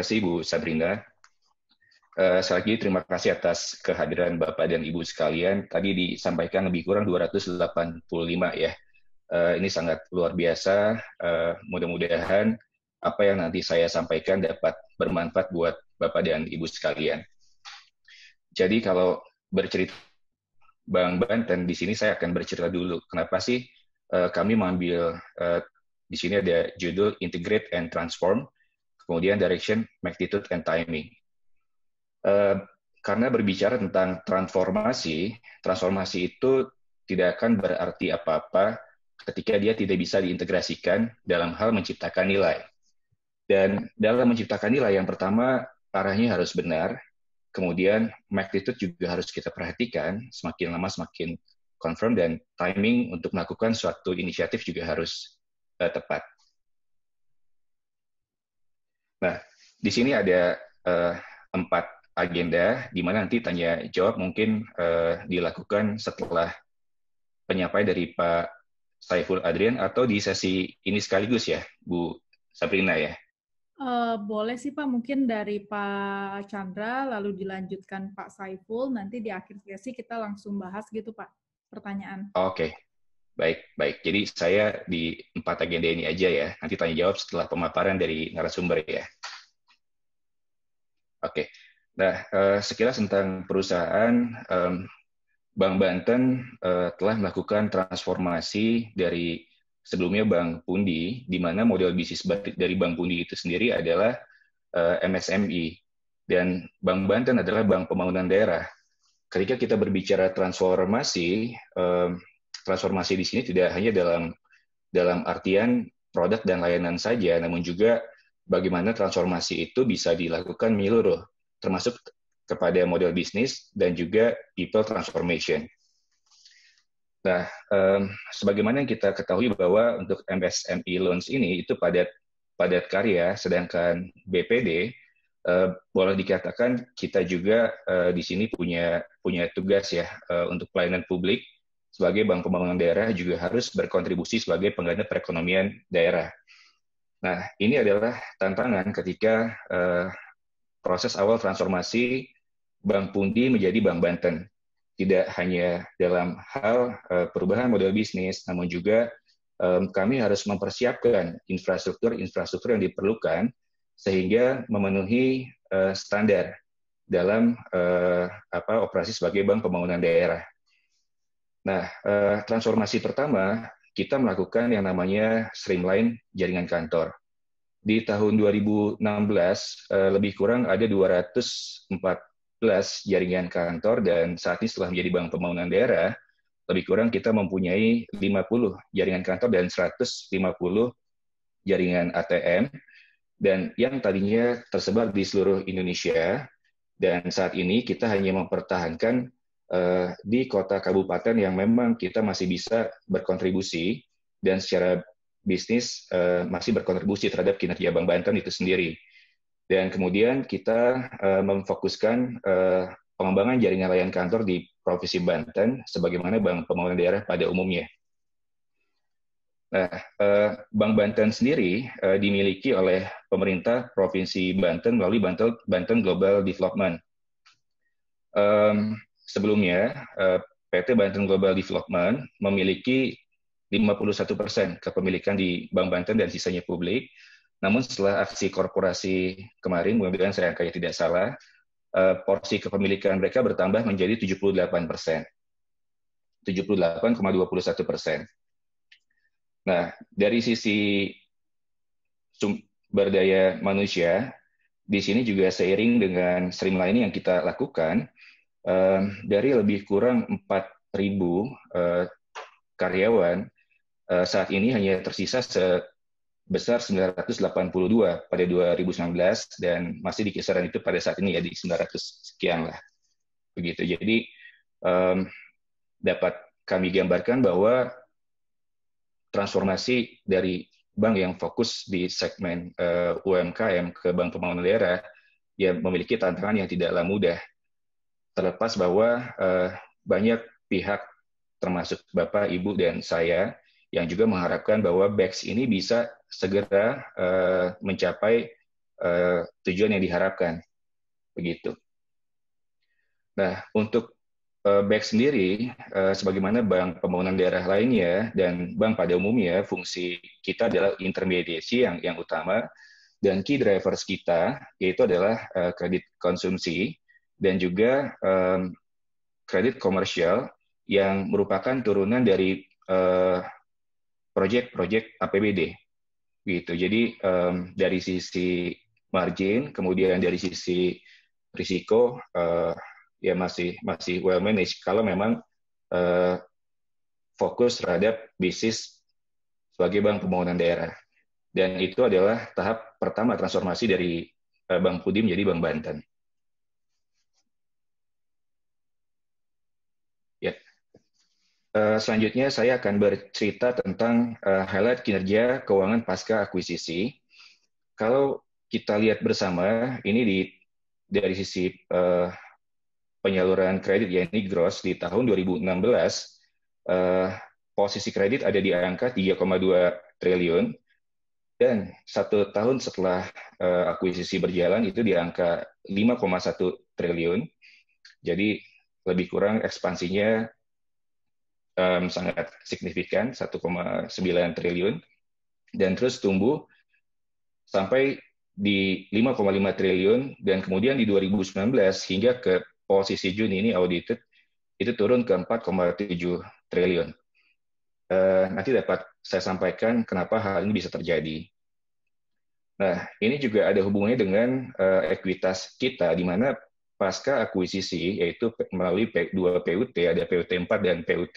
kasih Ibu Sabrina. Uh, Sekali lagi terima kasih atas kehadiran Bapak dan Ibu sekalian. Tadi disampaikan lebih kurang 285 ya. Uh, ini sangat luar biasa. Uh, Mudah-mudahan apa yang nanti saya sampaikan dapat bermanfaat buat Bapak dan Ibu sekalian. Jadi kalau bercerita Bang Banten, di sini saya akan bercerita dulu. Kenapa sih uh, kami mengambil uh, di sini ada judul Integrate and Transform kemudian direction, magnitude, and timing. Uh, karena berbicara tentang transformasi, transformasi itu tidak akan berarti apa-apa ketika dia tidak bisa diintegrasikan dalam hal menciptakan nilai. Dan dalam menciptakan nilai yang pertama arahnya harus benar, kemudian magnitude juga harus kita perhatikan, semakin lama semakin confirm dan timing untuk melakukan suatu inisiatif juga harus uh, tepat. Nah, di sini ada uh, empat agenda di mana nanti tanya jawab mungkin uh, dilakukan setelah penyampaian dari Pak Saiful Adrian atau di sesi ini sekaligus ya, Bu Sabrina ya. Uh, boleh sih Pak, mungkin dari Pak Chandra lalu dilanjutkan Pak Saiful, nanti di akhir sesi kita langsung bahas gitu Pak pertanyaan. Oke, okay. Baik, baik. Jadi saya di empat agenda ini aja ya. Nanti tanya jawab setelah pemaparan dari narasumber ya. Oke. Nah, eh, sekilas tentang perusahaan, Bank Banten eh, telah melakukan transformasi dari sebelumnya Bank Pundi, di mana model bisnis dari Bank Pundi itu sendiri adalah eh, MSMI. Dan Bank Banten adalah bank pembangunan daerah. Ketika kita berbicara transformasi, transformasi di sini tidak hanya dalam dalam artian produk dan layanan saja, namun juga bagaimana transformasi itu bisa dilakukan menyeluruh, termasuk kepada model bisnis dan juga people transformation. Nah, um, sebagaimana kita ketahui bahwa untuk MSME loans ini itu padat padat karya, sedangkan BPD uh, eh, boleh dikatakan kita juga uh, di sini punya punya tugas ya uh, untuk pelayanan publik sebagai Bank Pembangunan Daerah juga harus berkontribusi sebagai pengganti perekonomian daerah. Nah, ini adalah tantangan ketika uh, proses awal transformasi Bank Pundi menjadi Bank Banten. Tidak hanya dalam hal uh, perubahan model bisnis, namun juga um, kami harus mempersiapkan infrastruktur-infrastruktur yang diperlukan sehingga memenuhi uh, standar dalam uh, apa operasi sebagai Bank Pembangunan Daerah. Nah, eh, transformasi pertama kita melakukan yang namanya streamline jaringan kantor. Di tahun 2016 eh, lebih kurang ada 214 jaringan kantor dan saat ini setelah menjadi Bank Pembangunan Daerah lebih kurang kita mempunyai 50 jaringan kantor dan 150 jaringan ATM dan yang tadinya tersebar di seluruh Indonesia dan saat ini kita hanya mempertahankan Eh, di kota kabupaten yang memang kita masih bisa berkontribusi dan secara bisnis eh, masih berkontribusi terhadap kinerja Bank Banten itu sendiri. Dan kemudian kita eh, memfokuskan pengembangan jaringan layanan kantor di Provinsi Banten sebagaimana bank pembangunan daerah pada umumnya. Nah, Bank Banten sendiri dimiliki oleh pemerintah Provinsi Banten melalui Banten, Global Development. Sebelumnya, eh, PT Banten Global Development memiliki 51 persen kepemilikan di Bank Banten dan sisanya publik. Namun setelah aksi korporasi kemarin, mudah saya kayak tidak salah, eh, porsi kepemilikan mereka bertambah menjadi 78 persen. 78,21 persen. Nah, dari sisi sumber daya manusia, di sini juga seiring dengan streamlining yang kita lakukan, dari lebih kurang 4.000 eh, karyawan eh, saat ini hanya tersisa sebesar 982 pada 2019 dan masih di kisaran itu pada saat ini ya di 900 sekian lah begitu. Jadi um, dapat kami gambarkan bahwa transformasi dari bank yang fokus di segmen uh, eh, UMKM ke bank pembangunan daerah yang memiliki tantangan yang tidaklah mudah terlepas bahwa uh, banyak pihak termasuk Bapak, Ibu, dan saya yang juga mengharapkan bahwa BEX ini bisa segera uh, mencapai uh, tujuan yang diharapkan. Begitu. Nah, untuk uh, BEX sendiri, uh, sebagaimana Bank Pembangunan Daerah lainnya dan bank pada umumnya, fungsi kita adalah intermediasi yang, yang utama, dan key drivers kita yaitu adalah uh, kredit konsumsi, dan juga um, kredit komersial yang merupakan turunan dari uh, eh, proyek-proyek APBD gitu. Jadi um, dari sisi margin, kemudian dari sisi risiko uh, ya masih masih well managed kalau memang uh, fokus terhadap bisnis sebagai bank pembangunan daerah. Dan itu adalah tahap pertama transformasi dari Bank Pudi menjadi Bank Banten. Eh, selanjutnya saya akan bercerita tentang uh, highlight kinerja keuangan pasca akuisisi. Kalau kita lihat bersama, ini di dari sisi uh, penyaluran kredit ya ini gross di tahun 2016 uh, posisi kredit ada di angka 3,2 triliun dan satu tahun setelah uh, akuisisi berjalan itu di angka 5,1 triliun. Jadi lebih kurang ekspansinya um, sangat signifikan 1,9 triliun dan terus tumbuh sampai di 5,5 triliun dan kemudian di 2019 hingga ke posisi Juni ini audited itu turun ke 4,7 triliun. Uh, nanti dapat saya sampaikan kenapa hal ini bisa terjadi. Nah, ini juga ada hubungannya dengan uh, ekuitas kita, di mana pasca akuisisi yaitu melalui dua PUT ada PUT 4 dan PUT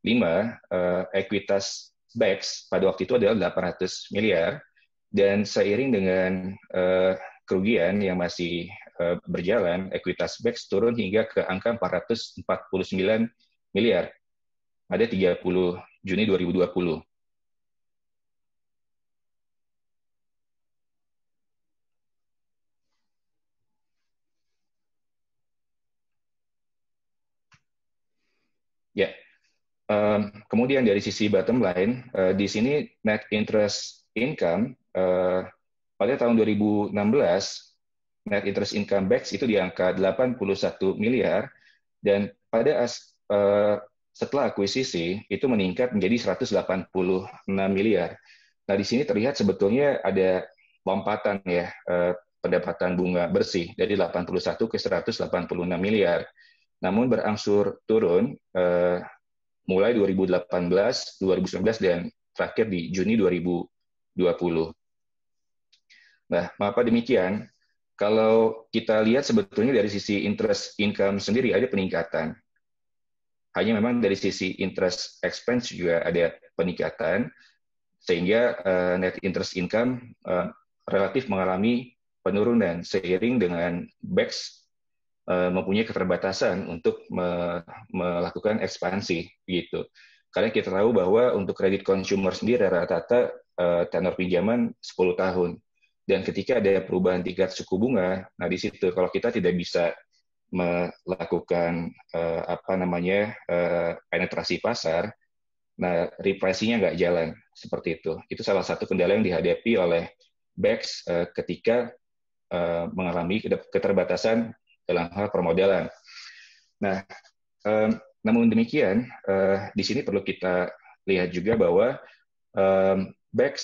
5 uh, eh, ekuitas BEX pada waktu itu adalah 800 miliar dan seiring dengan uh, kerugian yang masih uh, berjalan ekuitas BEX turun hingga ke angka 449 miliar pada 30 Juni 2020. Ehm, kemudian dari sisi bottom line, eh, di sini net interest income eh, pada tahun 2016 net interest income backs itu di angka 81 miliar dan pada as, eh, setelah akuisisi itu meningkat menjadi 186 miliar. Nah di sini terlihat sebetulnya ada lompatan ya pendapatan bunga bersih dari 81 ke 186 miliar. Namun berangsur turun mulai 2018, 2019, dan terakhir di Juni 2020. Nah, mengapa demikian? Kalau kita lihat sebetulnya dari sisi interest income sendiri ada peningkatan. Hanya memang dari sisi interest expense juga ada peningkatan, sehingga uh, net interest income uh, relatif mengalami penurunan seiring dengan backs Eh, mempunyai keterbatasan untuk melakukan ekspansi gitu. Karena kita tahu bahwa untuk kredit consumer sendiri rata-rata eh, tenor pinjaman 10 tahun. Dan ketika ada perubahan tingkat suku bunga, nah di situ kalau kita tidak bisa melakukan eh, apa namanya penetrasi pasar, nah repricing-nya nggak jalan seperti itu. Itu salah satu kendala yang dihadapi oleh BEX ketika mengalami keterbatasan dalam hal permodalan. Nah, um, namun demikian, uh, di sini perlu kita lihat juga bahwa um, BEX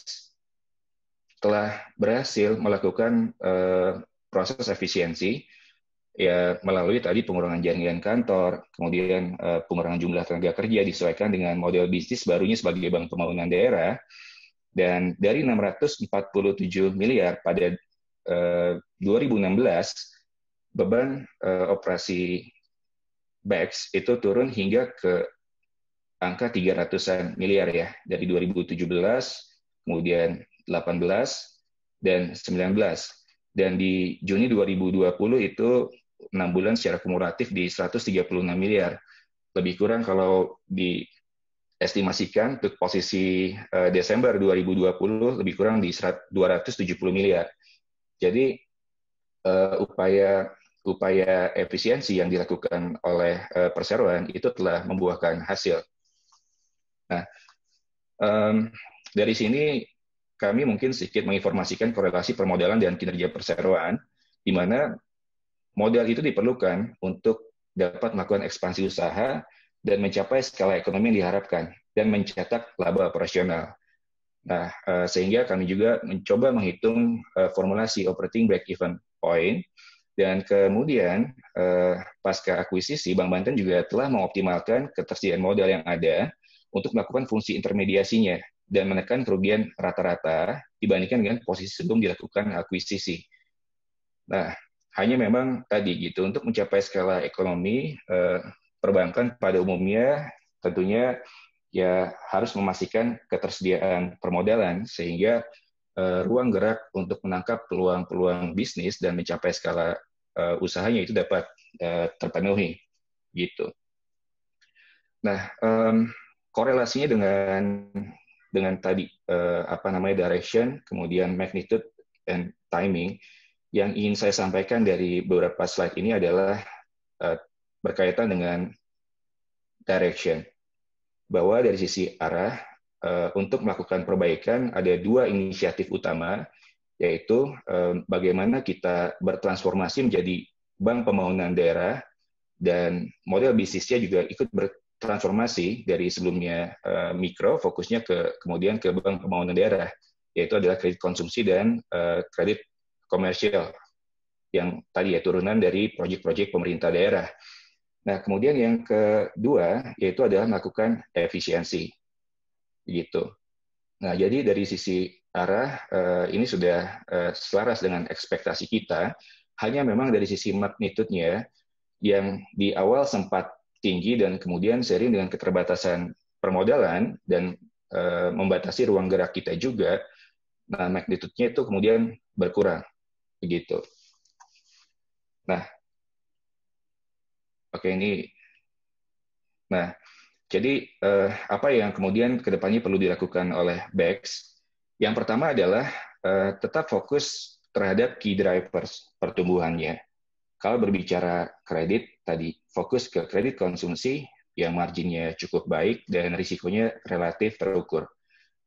telah berhasil melakukan uh, proses efisiensi ya melalui tadi pengurangan jaringan kantor, kemudian uh, pengurangan jumlah tenaga kerja disesuaikan dengan model bisnis barunya sebagai bank pembangunan daerah. Dan dari 647 miliar pada uh, 2016 beban uh, operasi BEX itu turun hingga ke angka 300-an miliar ya dari 2017 kemudian 18 dan 19 dan di Juni 2020 itu 6 bulan secara kumulatif di 136 miliar lebih kurang kalau diestimasikan untuk posisi uh, Desember 2020 lebih kurang di 270 miliar jadi uh, upaya upaya efisiensi yang dilakukan oleh eh, perseroan itu telah membuahkan hasil. Nah, um, dari sini kami mungkin sedikit menginformasikan korelasi permodalan dan kinerja perseroan, di mana modal itu diperlukan untuk dapat melakukan ekspansi usaha dan mencapai skala ekonomi yang diharapkan dan mencetak laba operasional. Nah, eh, sehingga kami juga mencoba menghitung eh, formulasi operating break even point dan kemudian uh, pasca akuisisi, Bank Banten juga telah mengoptimalkan ketersediaan modal yang ada untuk melakukan fungsi intermediasinya dan menekan kerugian rata-rata dibandingkan dengan posisi sebelum dilakukan akuisisi. Nah, hanya memang tadi gitu untuk mencapai skala ekonomi eh, perbankan pada umumnya tentunya ya harus memastikan ketersediaan permodalan sehingga Eh, ruang gerak untuk menangkap peluang-peluang bisnis dan mencapai skala uh, usahanya itu dapat uh, terpenuhi gitu. Nah, um, korelasinya dengan dengan tadi uh, apa namanya direction, kemudian magnitude and timing yang ingin saya sampaikan dari beberapa slide ini adalah uh, berkaitan dengan direction bahwa dari sisi arah Eh, untuk melakukan perbaikan ada dua inisiatif utama yaitu eh, bagaimana kita bertransformasi menjadi bank pembangunan daerah dan model bisnisnya juga ikut bertransformasi dari sebelumnya eh, mikro fokusnya ke kemudian ke bank pembangunan daerah yaitu adalah kredit konsumsi dan kredit komersial yang tadi ya turunan dari proyek-proyek pemerintah daerah. Nah, kemudian yang kedua yaitu adalah melakukan efisiensi gitu. Nah, jadi dari sisi arah eh, ini sudah eh, selaras dengan ekspektasi kita, hanya memang dari sisi magnitudenya yang di awal sempat tinggi dan kemudian sering dengan keterbatasan permodalan dan eh, membatasi ruang gerak kita juga, nah magnitudenya itu kemudian berkurang, begitu. Nah, oke ini, nah jadi eh, apa yang kemudian kedepannya perlu dilakukan oleh BEX? Yang pertama adalah eh, tetap fokus terhadap key drivers pertumbuhannya. Kalau berbicara kredit tadi, fokus ke kredit konsumsi yang marginnya cukup baik dan risikonya relatif terukur.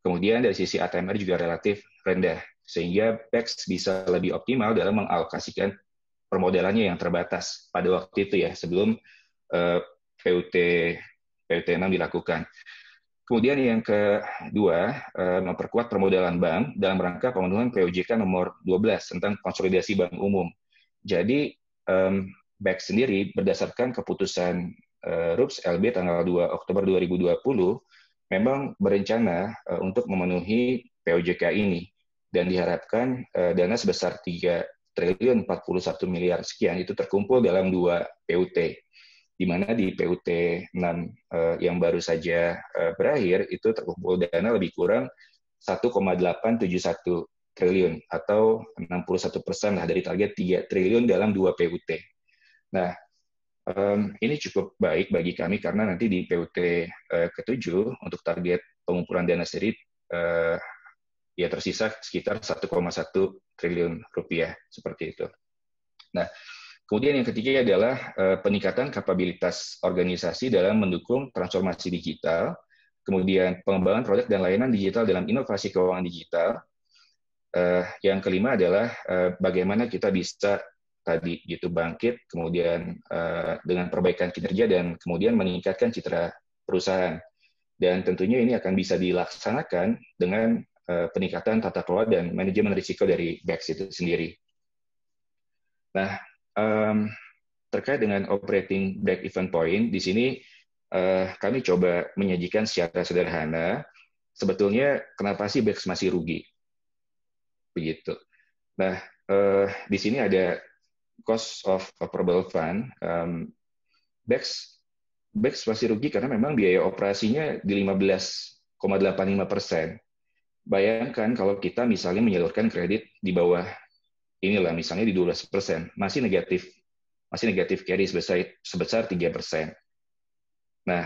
Kemudian dari sisi ATMR juga relatif rendah, sehingga BEX bisa lebih optimal dalam mengalokasikan permodalannya yang terbatas pada waktu itu ya, sebelum eh, PUT PUT6 dilakukan. Kemudian yang kedua, eh, memperkuat permodalan bank dalam rangka pemenuhan POJK nomor 12 tentang konsolidasi bank umum. Jadi, BEC sendiri berdasarkan keputusan eh, RUPS LB tanggal 2 Oktober 2020 memang berencana eh, untuk memenuhi POJK ini dan diharapkan dana sebesar 3 triliun 41 miliar sekian itu terkumpul dalam dua PUT di mana di PUT 6 uh, eh, yang baru saja uh, berakhir itu terkumpul dana lebih kurang 1,871 triliun atau 61 persen lah dari target 3 triliun dalam dua PUT. Nah, um, ini cukup baik bagi kami karena nanti di PUT uh, eh, ketujuh untuk target pengumpulan dana seri uh, ya tersisa sekitar 1,1 triliun rupiah seperti itu. Nah, Kemudian yang ketiga adalah eh, peningkatan kapabilitas organisasi dalam mendukung transformasi digital, kemudian pengembangan produk dan layanan digital dalam inovasi keuangan digital. Eh, yang kelima adalah eh, bagaimana kita bisa tadi gitu bangkit, kemudian dengan perbaikan kinerja dan kemudian meningkatkan citra perusahaan. Dan tentunya ini akan bisa dilaksanakan dengan peningkatan tata kelola dan manajemen risiko dari BEX itu sendiri. Nah, um, terkait dengan operating break even point di sini uh, kami coba menyajikan secara sederhana sebetulnya kenapa sih Bex masih rugi begitu. Nah uh, di sini ada cost of operable fund um, Bex Bex masih rugi karena memang biaya operasinya di 15,85 persen. Bayangkan kalau kita misalnya menyalurkan kredit di bawah inilah misalnya di 12 persen masih negatif masih negatif carry sebesar sebesar 3 persen. Nah,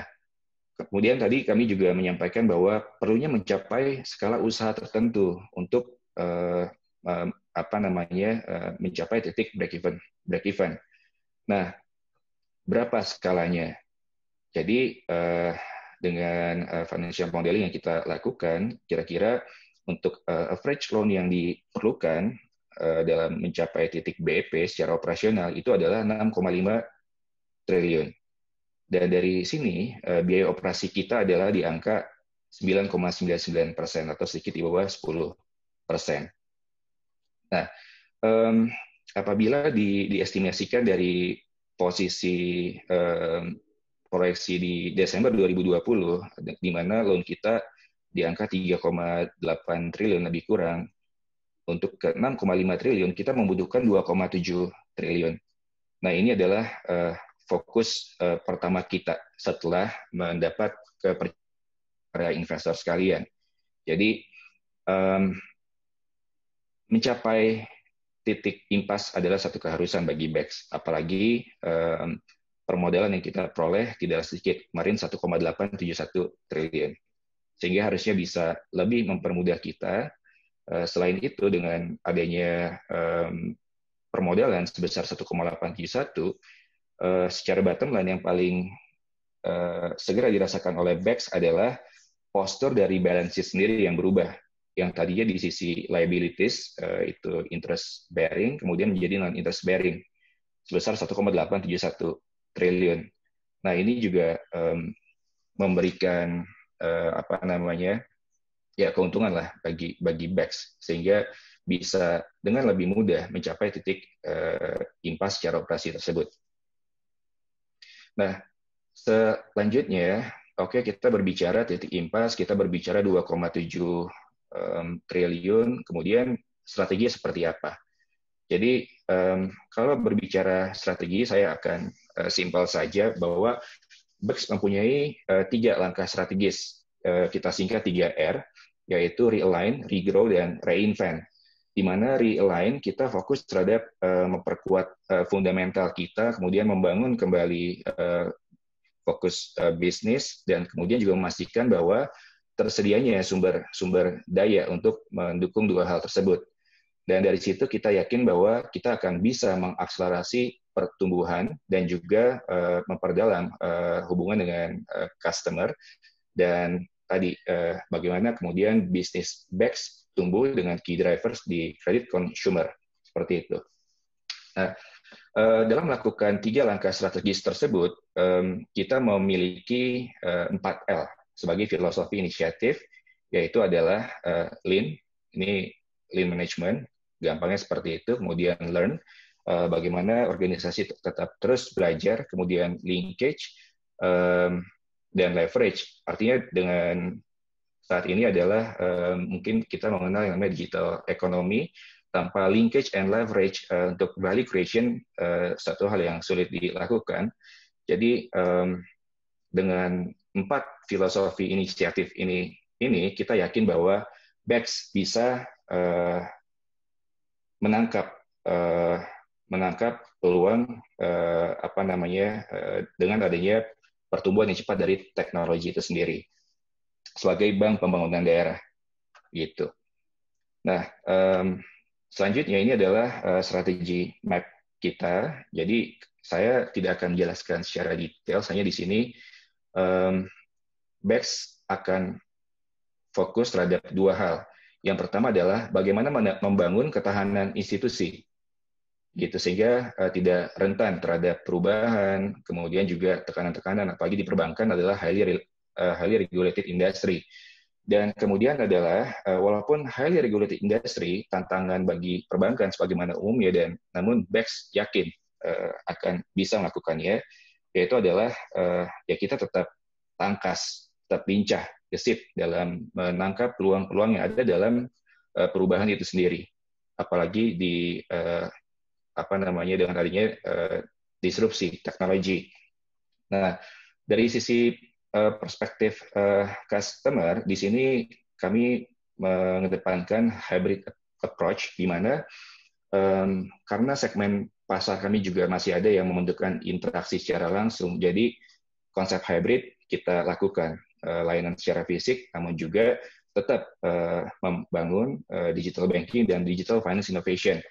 kemudian tadi kami juga menyampaikan bahwa perlunya mencapai skala usaha tertentu untuk eh, apa namanya eh, mencapai titik break even break even. Nah, berapa skalanya? Jadi eh, dengan eh, financial modeling yang kita lakukan, kira-kira untuk uh, average loan yang diperlukan Eh, dalam mencapai titik BEP secara operasional itu adalah 6,5 triliun. Dan dari sini eh, biaya operasi kita adalah di angka 9,99 persen atau sedikit di bawah 10 persen. Nah, um, apabila di, diestimasikan dari posisi um, proyeksi di Desember 2020, di mana loan kita di angka 3,8 triliun lebih kurang, untuk ke 6,5 triliun kita membutuhkan 2,7 triliun. Nah ini adalah uh, fokus uh, pertama kita setelah mendapat kepercayaan investor sekalian. Jadi um, mencapai titik impas adalah satu keharusan bagi BEX, apalagi um, permodalan yang kita peroleh tidak sedikit, kemarin 1,871 triliun. Sehingga harusnya bisa lebih mempermudah kita Eh, selain itu, dengan adanya um, permodalan sebesar 1,871, uh, eh, secara bottom line yang paling uh, segera dirasakan oleh BEX adalah postur dari balance sheet sendiri yang berubah. Yang tadinya di sisi liabilities, uh, itu interest bearing, kemudian menjadi non-interest bearing sebesar 1,871 triliun. Nah, ini juga um, memberikan uh, apa namanya ya keuntungan lah bagi bagi BEX sehingga bisa dengan lebih mudah mencapai titik uh, impas secara operasi tersebut. Nah, selanjutnya, oke okay, kita berbicara titik impas, kita berbicara 2,7 um, triliun, kemudian strategi seperti apa. Jadi um, kalau berbicara strategi, saya akan uh, simpel saja bahwa BEX mempunyai uh, tiga langkah strategis. Uh, kita singkat 3R, yaitu realign, regrow, dan reinvent. Di mana realign kita fokus terhadap eh, memperkuat eh, fundamental kita, kemudian membangun kembali eh, fokus bisnis, dan kemudian juga memastikan bahwa tersedianya sumber-sumber daya untuk mendukung dua hal tersebut. Dan dari situ kita yakin bahwa kita akan bisa mengakselerasi pertumbuhan dan juga memperdalam hubungan dengan customer dan tadi eh, bagaimana kemudian bisnis backs tumbuh dengan key drivers di kredit consumer seperti itu. Nah, eh, dalam melakukan tiga langkah strategis tersebut, eh, kita memiliki eh, l sebagai filosofi inisiatif, yaitu adalah eh, lean, ini lean management, gampangnya seperti itu, kemudian learn, eh, bagaimana organisasi tetap terus belajar, kemudian linkage, eh, dan leverage. Artinya dengan saat ini adalah eh, mungkin kita mengenal yang namanya digital economy tanpa linkage and leverage eh, untuk value creation eh, satu hal yang sulit dilakukan. Jadi dengan empat filosofi inisiatif ini ini kita yakin bahwa BEX bisa menangkap menangkap peluang apa namanya dengan adanya pertumbuhan yang cepat dari teknologi itu sendiri sebagai bank pembangunan daerah gitu. Nah, um, selanjutnya ini adalah uh, strategi map kita. Jadi saya tidak akan jelaskan secara detail, Saya di sini um, BEX akan fokus terhadap dua hal. Yang pertama adalah bagaimana membangun ketahanan institusi gitu sehingga uh, tidak rentan terhadap perubahan kemudian juga tekanan-tekanan apalagi di perbankan adalah highly uh, highly regulated industry dan kemudian adalah uh, walaupun highly regulated industry tantangan bagi perbankan sebagaimana umum ya dan namun BEX yakin uh, akan bisa melakukannya yaitu adalah uh, ya kita tetap tangkas tetap lincah gesit dalam menangkap peluang-peluang yang ada dalam uh, perubahan itu sendiri apalagi di uh, apa namanya dengan adanya eh, disrupsi teknologi. Nah, dari sisi eh, perspektif eh, customer di sini kami mengedepankan hybrid approach di mana um, karena segmen pasar kami juga masih ada yang membutuhkan interaksi secara langsung. Jadi konsep hybrid kita lakukan uh, layanan secara fisik namun juga tetap uh, membangun uh, digital banking dan digital finance innovation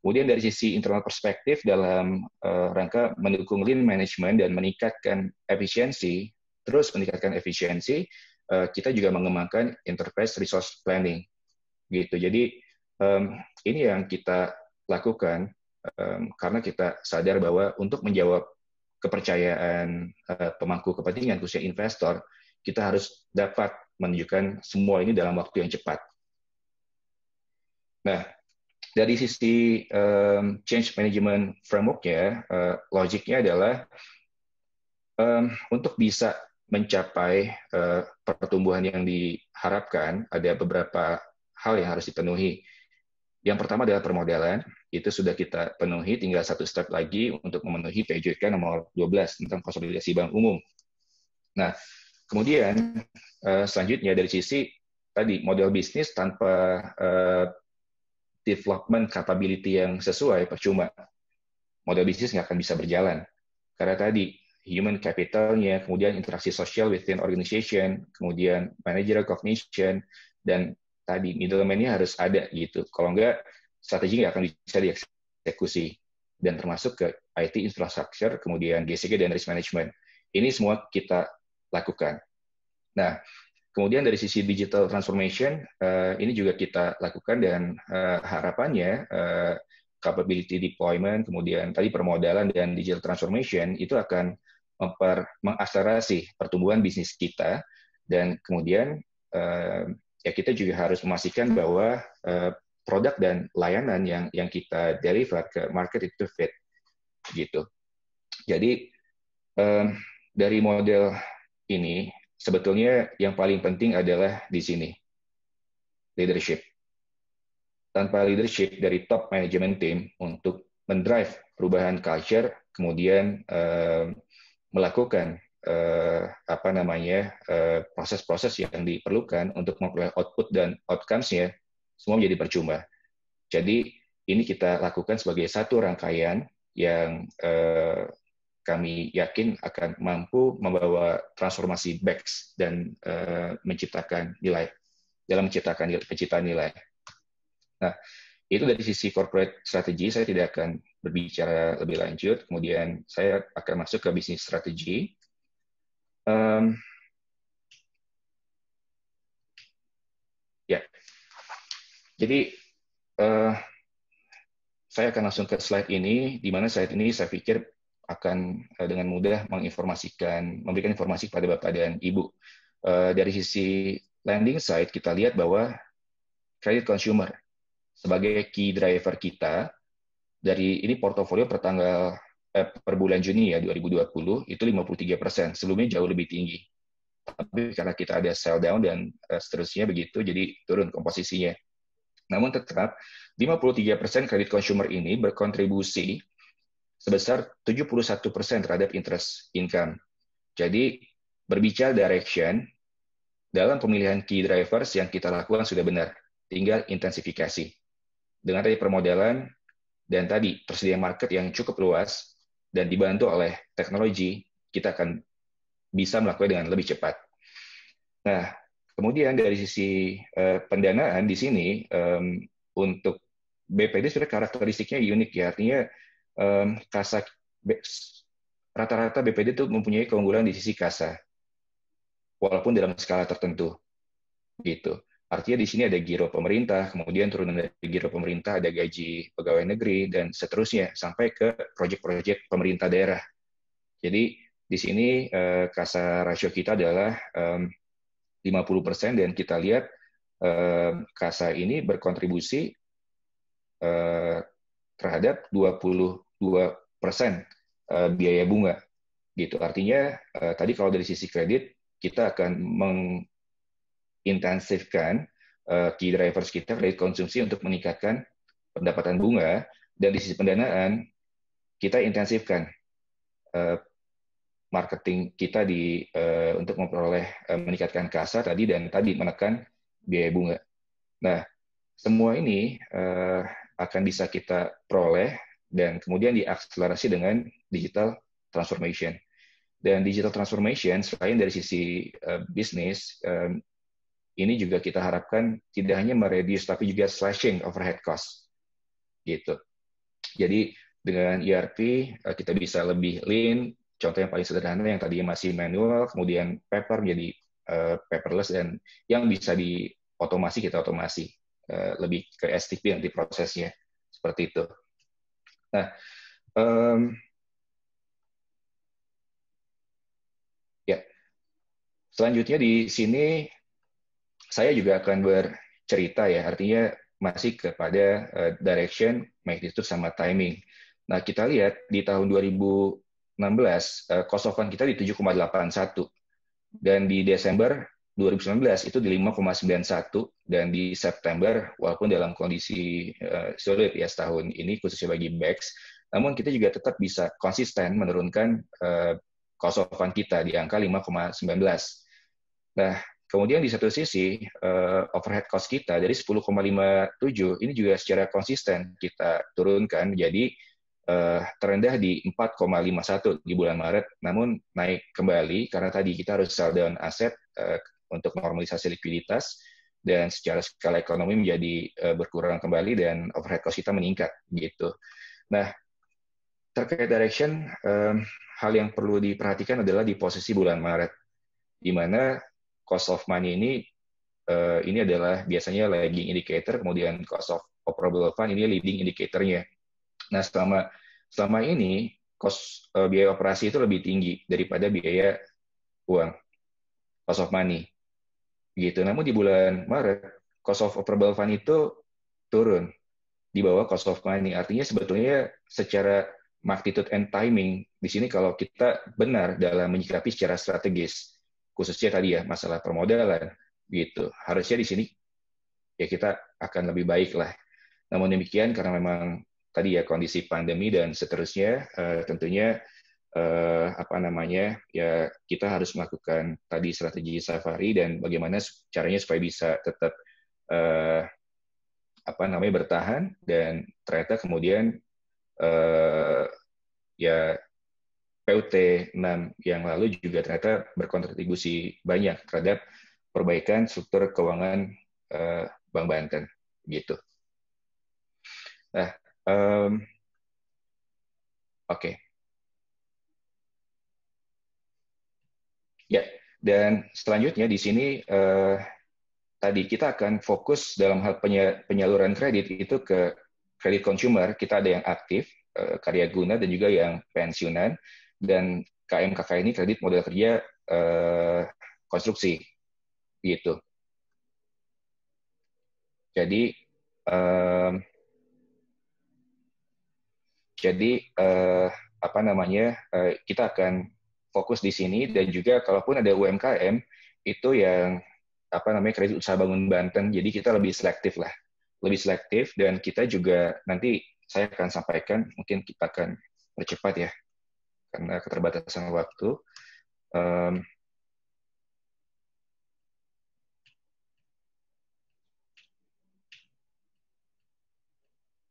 Kemudian dari sisi internal perspektif dalam uh, rangka mendukung lean management dan meningkatkan efisiensi, terus meningkatkan efisiensi, uh, kita juga mengembangkan enterprise resource planning. Gitu. Jadi um, ini yang kita lakukan um, karena kita sadar bahwa untuk menjawab kepercayaan uh, pemangku kepentingan khususnya investor, kita harus dapat menunjukkan semua ini dalam waktu yang cepat. Nah, dari sisi um, change management frameworknya, uh, eh, logiknya adalah um, untuk bisa mencapai uh, pertumbuhan yang diharapkan, ada beberapa hal yang harus dipenuhi. Yang pertama adalah permodalan, itu sudah kita penuhi, tinggal satu step lagi untuk memenuhi PJK nomor 12 tentang konsolidasi bank umum. Nah, kemudian eh, selanjutnya dari sisi tadi model bisnis tanpa development capability yang sesuai percuma model bisnis nggak akan bisa berjalan karena tadi human capitalnya kemudian interaksi sosial within organization kemudian managerial cognition dan tadi middleman-nya harus ada gitu kalau nggak strategi nggak akan bisa dieksekusi dan termasuk ke IT infrastructure kemudian GCG dan risk management ini semua kita lakukan nah Kemudian dari sisi digital transformation, eh, ini juga kita lakukan dan eh, harapannya eh, capability deployment, kemudian tadi permodalan dan digital transformation itu akan mengakselerasi pertumbuhan bisnis kita dan kemudian ya kita juga harus memastikan bahwa produk dan layanan yang yang kita deliver ke market itu fit gitu. Jadi dari model ini Sebetulnya yang paling penting adalah di sini, leadership. Tanpa leadership dari top management team untuk mendrive perubahan culture, kemudian eh, melakukan eh, apa namanya eh, proses-proses yang diperlukan untuk memperoleh output dan outcomes-nya, semua menjadi percuma. Jadi ini kita lakukan sebagai satu rangkaian yang kami yakin akan mampu membawa transformasi BEX dan eh, menciptakan nilai dalam menciptakan penciptaan nilai. Nah, itu dari sisi corporate strategy saya tidak akan berbicara lebih lanjut. Kemudian saya akan masuk ke bisnis strategi. Um, ya, jadi uh, saya akan langsung ke slide ini, di mana slide ini saya pikir akan eh, dengan mudah menginformasikan, memberikan informasi kepada Bapak dan Ibu. Eh, dari sisi landing side, kita lihat bahwa credit consumer sebagai key driver kita dari ini portofolio per tanggal eh, per bulan Juni ya 2020 itu 53 persen, sebelumnya jauh lebih tinggi. Tapi karena kita ada sell down dan eh, seterusnya begitu, jadi turun komposisinya. Namun tetap 53 persen kredit consumer ini berkontribusi sebesar 71% terhadap interest income. Jadi, berbicara direction, dalam pemilihan key drivers yang kita lakukan sudah benar, tinggal intensifikasi. Dengan tadi permodalan dan tadi tersedia market yang cukup luas dan dibantu oleh teknologi, kita akan bisa melakukan dengan lebih cepat. Nah, kemudian dari sisi uh, pendanaan di sini um, untuk BPD sudah karakteristiknya unik ya, artinya um, kasa rata-rata BPD itu mempunyai keunggulan di sisi kasa, walaupun dalam skala tertentu, gitu. Artinya di sini ada giro pemerintah, kemudian turunan dari giro pemerintah ada gaji pegawai negeri dan seterusnya sampai ke proyek-proyek pemerintah daerah. Jadi di sini uh, kasa rasio kita adalah um, 50% dan kita lihat kasa ini berkontribusi eh, terhadap 20 persen eh, biaya bunga. Gitu. Artinya eh, tadi kalau dari sisi kredit kita akan mengintensifkan eh, key drivers kita kredit konsumsi untuk meningkatkan pendapatan bunga dan di sisi pendanaan kita intensifkan marketing kita di untuk memperoleh meningkatkan kasa tadi dan tadi menekan biaya bunga. Nah, semua ini akan bisa kita peroleh dan kemudian diakselerasi dengan digital transformation. Dan digital transformation selain dari sisi uh, bisnis, um, ini juga kita harapkan tidak hanya mereduce tapi juga slashing overhead cost, gitu. Jadi dengan ERP uh, eh, kita bisa lebih lean. Contoh yang paling sederhana yang tadi masih manual, kemudian paper menjadi uh, paperless dan yang bisa diotomasi kita otomasi uh, lebih ke STP nanti prosesnya seperti itu. Nah, um, ya, selanjutnya di sini saya juga akan bercerita ya, artinya masih kepada direction, eh, direction, magnitude sama timing. Nah, kita lihat di tahun 2016 ribu cost of fund kita di 7,81 dan di Desember 2019 itu di 5,91 dan di September walaupun dalam kondisi uh, sulit ya setahun ini khususnya bagi BEX, namun kita juga tetap bisa konsisten menurunkan uh, cost of fund kita di angka 5,19. Nah, kemudian di satu sisi uh, overhead cost kita dari 10,57 ini juga secara konsisten kita turunkan menjadi uh, terendah di 4,51 di bulan Maret, namun naik kembali karena tadi kita harus sell down aset uh, untuk normalisasi likuiditas dan secara skala ekonomi menjadi uh, berkurang kembali dan overhead cost kita meningkat gitu. Nah, terkait direction, um, hal yang perlu diperhatikan adalah di posisi bulan Maret, di mana cost of money ini uh, ini adalah biasanya lagging indicator, kemudian cost of operable fund ini leading indicatornya. Nah, selama selama ini cost uh, biaya operasi itu lebih tinggi daripada biaya uang, cost of money gitu. Namun di bulan Maret cost of operable fund itu turun di bawah cost of money. Artinya sebetulnya secara magnitude and timing di sini kalau kita benar dalam menyikapi secara strategis khususnya tadi ya masalah permodalan gitu. Harusnya di sini ya kita akan lebih baik lah. Namun demikian karena memang tadi ya kondisi pandemi dan seterusnya eh, tentunya eh, apa namanya ya kita harus melakukan tadi strategi safari dan bagaimana caranya supaya bisa tetap eh, apa namanya bertahan dan ternyata kemudian eh, ya PUT 6 yang lalu juga ternyata berkontribusi banyak terhadap perbaikan struktur keuangan eh, Bank Banten gitu. Nah, um, oke. Okay. Ya, dan selanjutnya di sini eh, tadi kita akan fokus dalam hal penyaluran kredit itu ke kredit consumer. Kita ada yang aktif, eh, karya guna, dan juga yang pensiunan. Dan KMKK ini kredit modal kerja eh, konstruksi, gitu. Jadi eh, jadi eh, apa namanya eh, kita akan fokus di sini dan juga kalaupun ada UMKM itu yang apa namanya kredit usaha bangun Banten. Jadi kita lebih selektif lah. Lebih selektif dan kita juga nanti saya akan sampaikan mungkin kita akan percepat ya karena keterbatasan waktu. Um,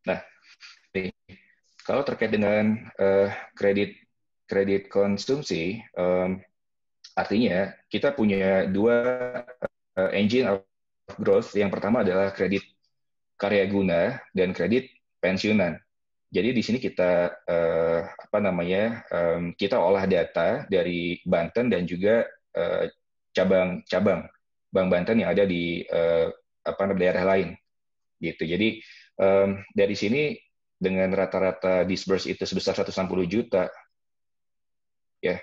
Nah, kalau terkait dengan uh, kredit kredit konsumsi um, artinya kita punya dua uh, engine of growth. Yang pertama adalah kredit karya guna dan kredit pensiunan. Jadi di sini kita uh, apa namanya um, kita olah data dari Banten dan juga cabang-cabang eh, uh, bank Banten yang ada di uh, apa daerah lain gitu. Jadi um, dari sini dengan rata-rata disburse itu sebesar 160 juta ya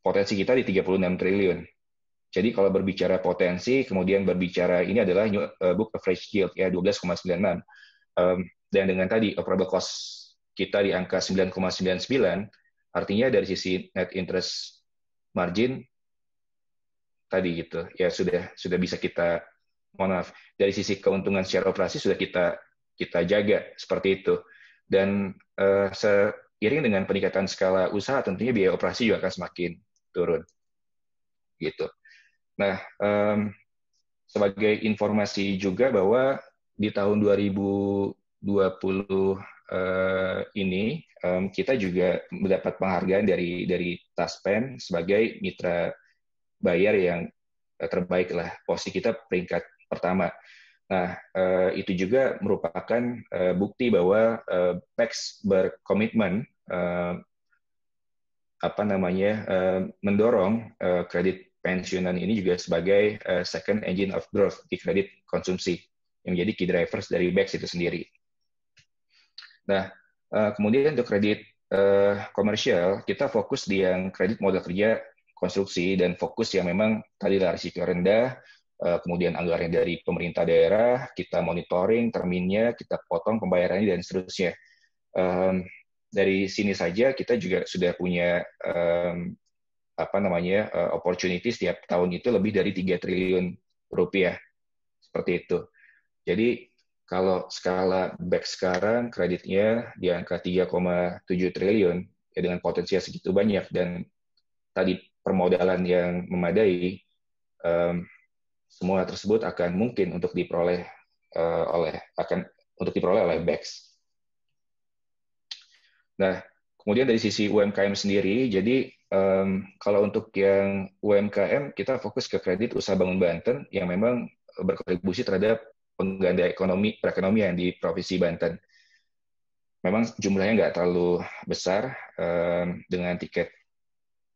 potensi kita di 36 triliun. Jadi kalau berbicara potensi, kemudian berbicara ini adalah new, uh, book average yield ya 12,96 um, dan dengan tadi probable cost kita di angka 9,99 artinya dari sisi net interest margin tadi gitu ya sudah sudah bisa kita mohon maaf dari sisi keuntungan secara operasi sudah kita kita jaga seperti itu dan uh, Iring dengan peningkatan skala usaha, tentunya biaya operasi juga akan semakin turun. Gitu. Nah, um, sebagai informasi juga bahwa di tahun 2020 uh, eh, ini um, kita juga mendapat penghargaan dari dari Taspen sebagai mitra bayar yang eh, terbaik lah. Posisi kita peringkat pertama Nah, eh, itu juga merupakan eh, bukti bahwa eh, PEX berkomitmen apa namanya mendorong kredit pensiunan ini juga sebagai second engine of growth di kredit konsumsi yang menjadi key drivers dari BEX itu sendiri. Nah, kemudian untuk kredit komersial, kita fokus di yang kredit modal kerja konstruksi dan fokus yang memang tadi lah risiko rendah, Eh, kemudian anggaran dari pemerintah daerah, kita monitoring terminnya, kita potong pembayarannya dan seterusnya. Um, dari sini saja kita juga sudah punya um, apa namanya uh, opportunity setiap tahun itu lebih dari 3 triliun rupiah seperti itu. Jadi kalau skala back sekarang kreditnya di angka 3,7 triliun ya dengan potensi segitu banyak dan tadi permodalan yang memadai um, semua tersebut akan mungkin untuk diperoleh eh, oleh akan untuk diperoleh oleh BEX. Nah, kemudian dari sisi UMKM sendiri, jadi um, kalau untuk yang UMKM kita fokus ke kredit usaha bangun Banten yang memang berkontribusi terhadap pengganda ekonomi perekonomian di provinsi Banten. Memang jumlahnya nggak terlalu besar um, dengan tiket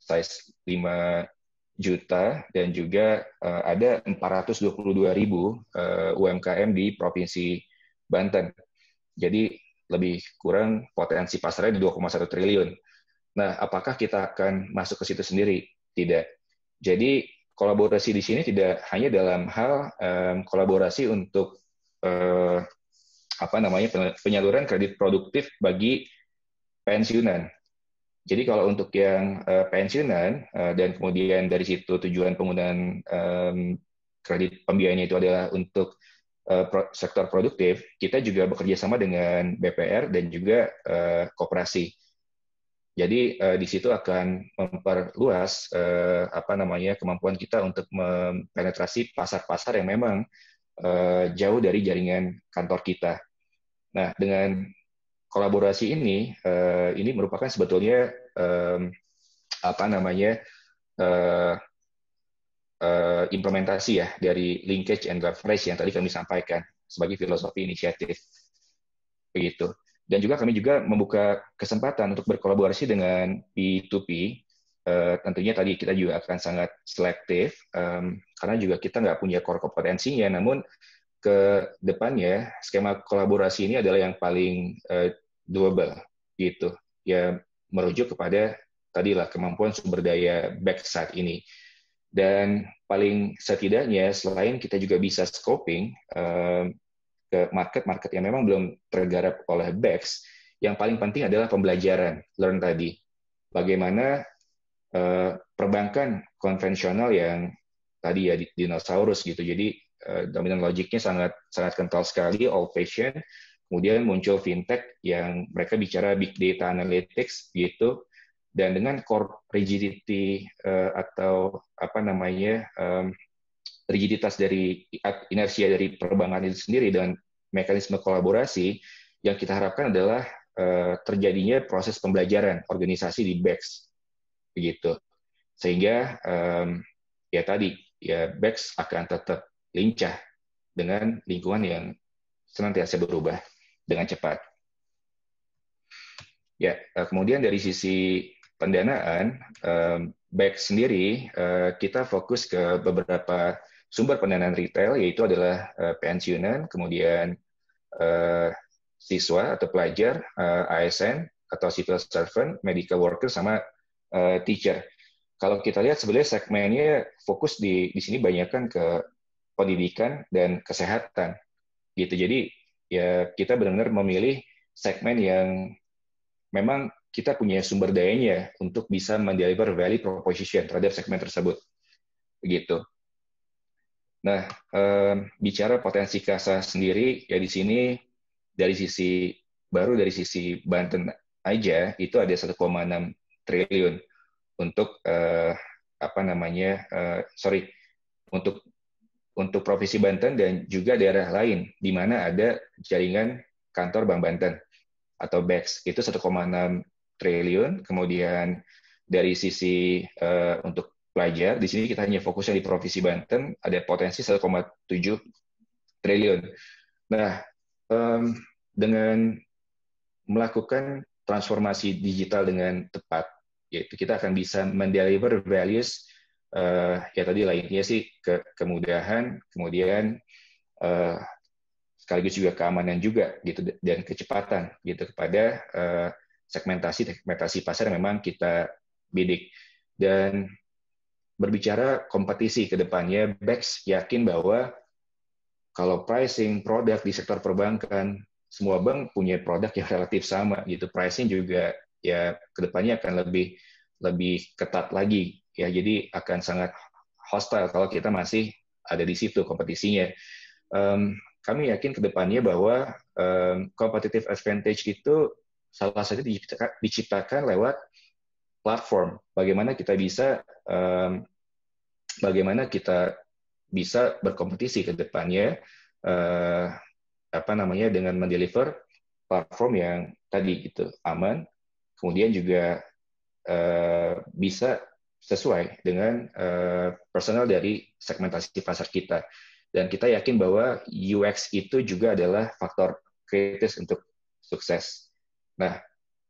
size 5 juta dan juga uh, ada 422 ribu uh, eh, UMKM di provinsi Banten. Jadi lebih kurang potensi pasarnya di 2,1 triliun. Nah, apakah kita akan masuk ke situ sendiri? Tidak. Jadi kolaborasi di sini tidak hanya dalam hal um, kolaborasi untuk uh, apa namanya penyaluran kredit produktif bagi pensiunan. Jadi kalau untuk yang uh, pensiunan uh, dan kemudian dari situ tujuan penggunaan um, kredit pembiayaan itu adalah untuk uh, pro sektor produktif, kita juga bekerja sama dengan BPR dan juga uh, koperasi. Jadi uh, di situ akan memperluas uh, apa namanya kemampuan kita untuk mempenetrasi pasar-pasar yang memang uh, jauh dari jaringan kantor kita. Nah, dengan kolaborasi ini uh, ini merupakan sebetulnya um, apa namanya uh, uh, implementasi ya dari linkage and leverage yang tadi kami sampaikan sebagai filosofi inisiatif begitu dan juga kami juga membuka kesempatan untuk berkolaborasi dengan P2P Uh, tentunya tadi kita juga akan sangat selektif um, karena juga kita nggak punya core kompetensinya namun ke depannya skema kolaborasi ini adalah yang paling uh, doable gitu ya merujuk kepada tadilah kemampuan sumber daya backside ini dan paling setidaknya selain kita juga bisa scoping ehm, ke market-market yang memang belum tergarap oleh backs yang paling penting adalah pembelajaran, learn tadi. Bagaimana eh, perbankan konvensional yang tadi ya dinosaurus gitu. Jadi eh, dominan logiknya sangat sangat kental sekali, old fashion. Kemudian muncul fintech yang mereka bicara big data analytics gitu dan dengan core rigidity uh, atau apa namanya um, rigiditas dari inersia dari perbankan itu sendiri dan mekanisme kolaborasi yang kita harapkan adalah uh, terjadinya proses pembelajaran organisasi di BEX begitu sehingga um, ya tadi ya BEX akan tetap lincah dengan lingkungan yang senantiasa berubah dengan cepat. Ya, eh, kemudian dari sisi pendanaan, baik sendiri eh, kita fokus ke beberapa sumber pendanaan retail, yaitu adalah eh, pensiunan, kemudian siswa atau pelajar, ASN atau civil servant, medical worker, sama teacher. Kalau kita lihat sebenarnya segmennya fokus di di sini banyakkan ke pendidikan dan kesehatan gitu. Jadi ya kita benar-benar memilih segmen yang memang kita punya sumber dayanya untuk bisa mendeliver value proposition terhadap segmen tersebut. Begitu. Nah, um, bicara potensi kasa sendiri, ya di sini dari sisi baru dari sisi Banten aja itu ada 1,6 triliun untuk uh, apa namanya uh, sorry untuk untuk Provinsi Banten dan juga daerah lain di mana ada jaringan kantor Bank Banten atau BEX itu 1,6 triliun. Kemudian dari sisi uh, untuk pelajar di sini kita hanya fokusnya di Provinsi Banten ada potensi 1,7 triliun. Nah, um, dengan melakukan transformasi digital dengan tepat yaitu kita akan bisa mendeliver values uh, ya tadi lah intinya sih ke kemudahan, kemudian uh, sekaligus juga keamanan juga gitu dan kecepatan gitu kepada uh, segmentasi segmentasi pasar yang memang kita bidik dan berbicara kompetisi ke depannya Bex yakin bahwa kalau pricing produk di sektor perbankan semua bank punya produk yang relatif sama gitu pricing juga ya kedepannya akan lebih lebih ketat lagi ya jadi akan sangat hostile kalau kita masih ada di situ kompetisinya. Um, kami yakin ke depannya bahwa um, competitive advantage itu salah satu diciptakan, diciptakan lewat platform. Bagaimana kita bisa um, bagaimana kita bisa berkompetisi ke depannya uh, apa namanya dengan mendeliver platform yang tadi gitu aman, kemudian juga uh, bisa sesuai dengan eh, personal dari segmentasi pasar kita. Dan kita yakin bahwa UX itu juga adalah faktor kritis untuk sukses. Nah,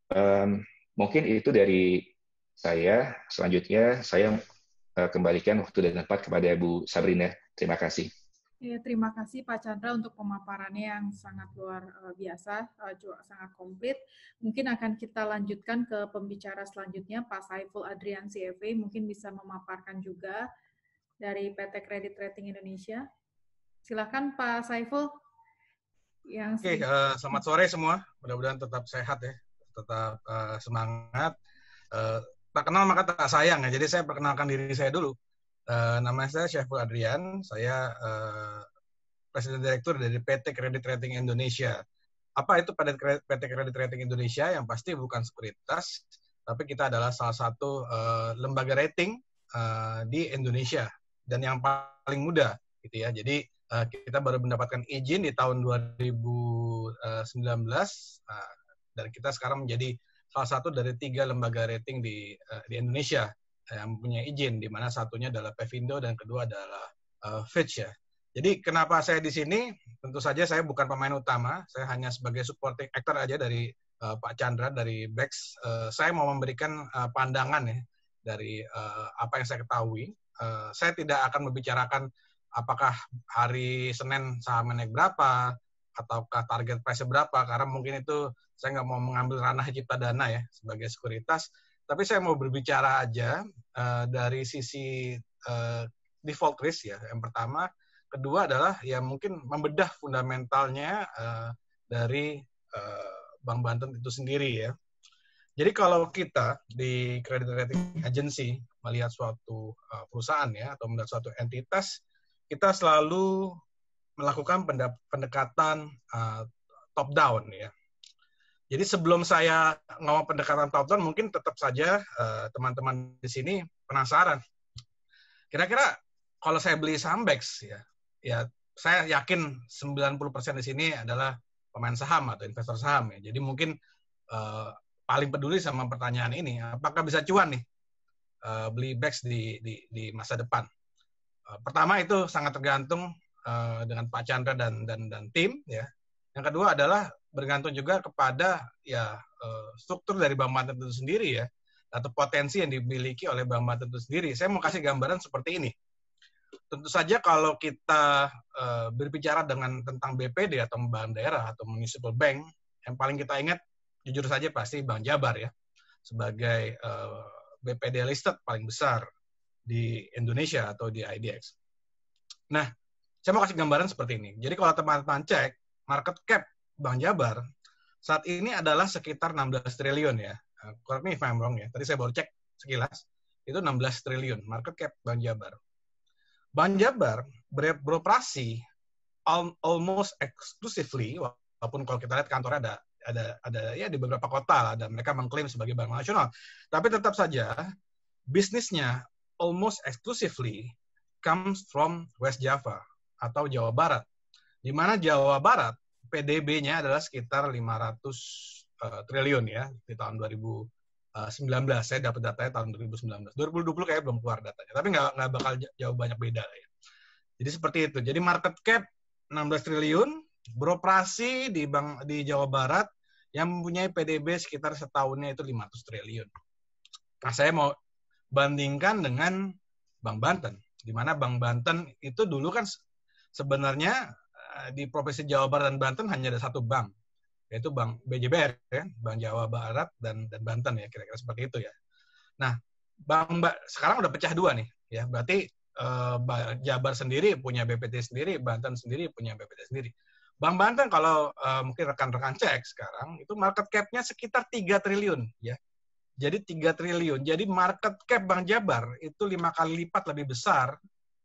um, mungkin itu dari saya. Selanjutnya saya eh, kembalikan waktu dan tempat kepada Bu Sabrina. Terima kasih. Ya, terima kasih Pak Chandra untuk pemaparannya yang sangat luar eh, biasa, juga eh, sangat komplit. Mungkin akan kita lanjutkan ke pembicara selanjutnya, Pak Saiful Adrian CFA, mungkin bisa memaparkan juga dari PT Credit Rating Indonesia. Silakan Pak Saiful. Yang Oke, uh, selamat sore semua. Mudah-mudahan tetap sehat ya, tetap uh, semangat. Uh, tak kenal maka tak sayang ya, jadi saya perkenalkan diri saya dulu. Uh, nama saya Syaiful Adrian, saya uh, Presiden Direktur dari PT Credit Rating Indonesia. Apa itu PT Credit Rating Indonesia? Yang pasti bukan sekuritas, tapi kita adalah salah satu uh, lembaga rating uh, di Indonesia dan yang paling muda, gitu ya. Jadi uh, kita baru mendapatkan izin di tahun 2019 uh, dan kita sekarang menjadi salah satu dari tiga lembaga rating di uh, di Indonesia yang punya izin, di mana satunya adalah Pevindo dan kedua adalah uh, Fitch ya. Jadi kenapa saya di sini? Tentu saja saya bukan pemain utama, saya hanya sebagai supporting actor aja dari uh, Pak Chandra dari Bex. Uh, saya mau memberikan uh, pandangan ya dari uh, apa yang saya ketahui. Uh, saya tidak akan membicarakan apakah hari Senin saham naik berapa ataukah target price berapa karena mungkin itu saya nggak mau mengambil ranah cipta dana ya sebagai sekuritas tapi saya mau berbicara aja uh, dari sisi uh, default risk ya. Yang pertama, kedua adalah ya mungkin membedah fundamentalnya uh, dari uh, Bank Banten itu sendiri ya. Jadi kalau kita di credit rating agency melihat suatu uh, perusahaan ya atau melihat suatu entitas, kita selalu melakukan pendekatan uh, top down ya. Jadi sebelum saya ngomong pendekatan top-down, mungkin tetap saja eh, teman-teman uh, di sini penasaran. Kira-kira kalau saya beli saham Sambex, ya, ya saya yakin 90% di sini adalah pemain saham atau investor saham. Ya. Jadi mungkin uh, paling peduli sama pertanyaan ini, apakah bisa cuan nih uh, beli Bex di, di, di masa depan? Uh, pertama itu sangat tergantung uh, dengan Pak Chandra dan dan dan tim ya yang kedua adalah bergantung juga kepada ya eh, struktur dari bank Mantan itu sendiri ya atau potensi yang dimiliki oleh bank Mantan itu sendiri. Saya mau kasih gambaran seperti ini. Tentu saja kalau kita eh, berbicara dengan tentang BPD atau bank daerah atau municipal bank, yang paling kita ingat jujur saja pasti Bank Jabar ya sebagai eh, BPD listed paling besar di Indonesia atau di IDX. Nah, saya mau kasih gambaran seperti ini. Jadi kalau teman-teman cek market cap Bank Jabar saat ini adalah sekitar 16 triliun ya. Eh, correct me if I'm wrong ya. Tadi saya baru cek sekilas, itu 16 triliun market cap Bank Jabar. Bank Jabar beroperasi almost exclusively, walaupun kalau kita lihat kantor ada ada ada ya di beberapa kota lah, dan mereka mengklaim sebagai bank nasional. Tapi tetap saja bisnisnya almost exclusively comes from West Java atau Jawa Barat. Di mana Jawa Barat PDB-nya adalah sekitar 500 uh, eh, triliun ya di tahun 2019. Eh, saya dapat datanya tahun 2019. 2020 kayak belum keluar datanya, tapi nggak nggak bakal jauh banyak beda ya. Jadi seperti itu. Jadi market cap 16 triliun beroperasi di bank di Jawa Barat yang mempunyai PDB sekitar setahunnya itu 500 triliun. Nah, saya mau bandingkan dengan Bank Banten, di mana Bank Banten itu dulu kan sebenarnya Eh, di provinsi Jawa Barat dan Banten hanya ada satu bank, yaitu Bank BJBR, ya, Bank Jawa Barat dan dan Banten ya kira-kira seperti itu ya. Nah, bank sekarang udah pecah dua nih, ya berarti eh, Jabar sendiri punya BPT sendiri, Banten sendiri punya BPT sendiri. Bank Banten kalau eh, mungkin rekan-rekan cek sekarang itu market cap-nya sekitar 3 triliun ya. Jadi 3 triliun. Jadi market cap Bank Jabar itu lima kali lipat lebih besar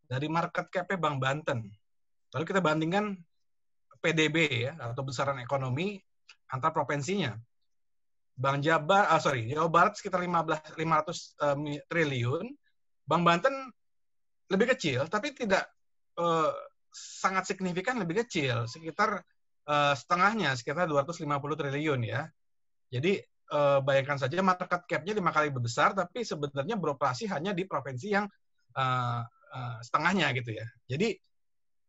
dari market cap-nya Bank Banten Lalu kita bandingkan PDB ya atau besaran ekonomi antar provinsinya. Bang Jabar, ah, sorry, Jawa Barat sekitar 15 500 um, triliun, Bang Banten lebih kecil tapi tidak uh, sangat signifikan lebih kecil, sekitar uh, setengahnya, sekitar 250 triliun ya. Jadi uh, bayangkan saja market cap-nya lima kali lebih besar tapi sebenarnya beroperasi hanya di provinsi yang uh, uh, setengahnya gitu ya. Jadi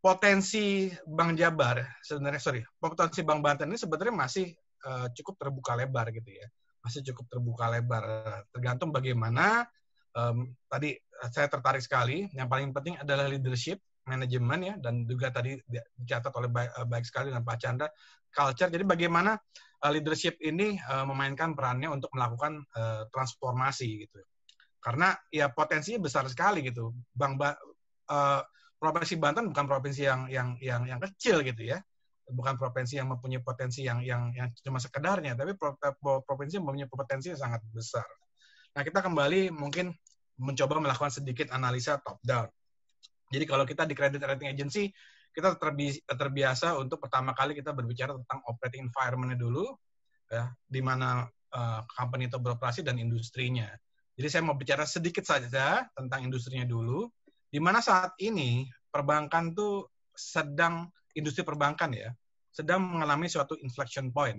potensi Bang Jabar sebenarnya sorry potensi Bang Banten ini sebenarnya masih uh, cukup terbuka lebar gitu ya masih cukup terbuka lebar tergantung bagaimana um, tadi eh, saya tertarik sekali yang paling penting adalah leadership manajemen ya dan juga tadi dicatat oleh baik, eh, baik sekali dengan Pak Chandra culture jadi bagaimana uh, leadership ini uh, memainkan perannya untuk melakukan uh, transformasi gitu karena ya potensinya besar sekali gitu Bang ba, uh, provinsi Banten bukan provinsi yang yang yang yang kecil gitu ya bukan provinsi yang mempunyai potensi yang yang, yang cuma sekedarnya tapi eh, provinsi yang mempunyai potensi yang sangat besar nah kita kembali mungkin mencoba melakukan sedikit analisa top down jadi kalau kita di credit rating agency kita terbiasa untuk pertama kali kita berbicara tentang operating environment dulu ya di mana uh, company itu beroperasi dan industrinya jadi saya mau bicara sedikit saja tentang industrinya dulu di mana saat ini perbankan tuh sedang industri perbankan ya sedang mengalami suatu inflection point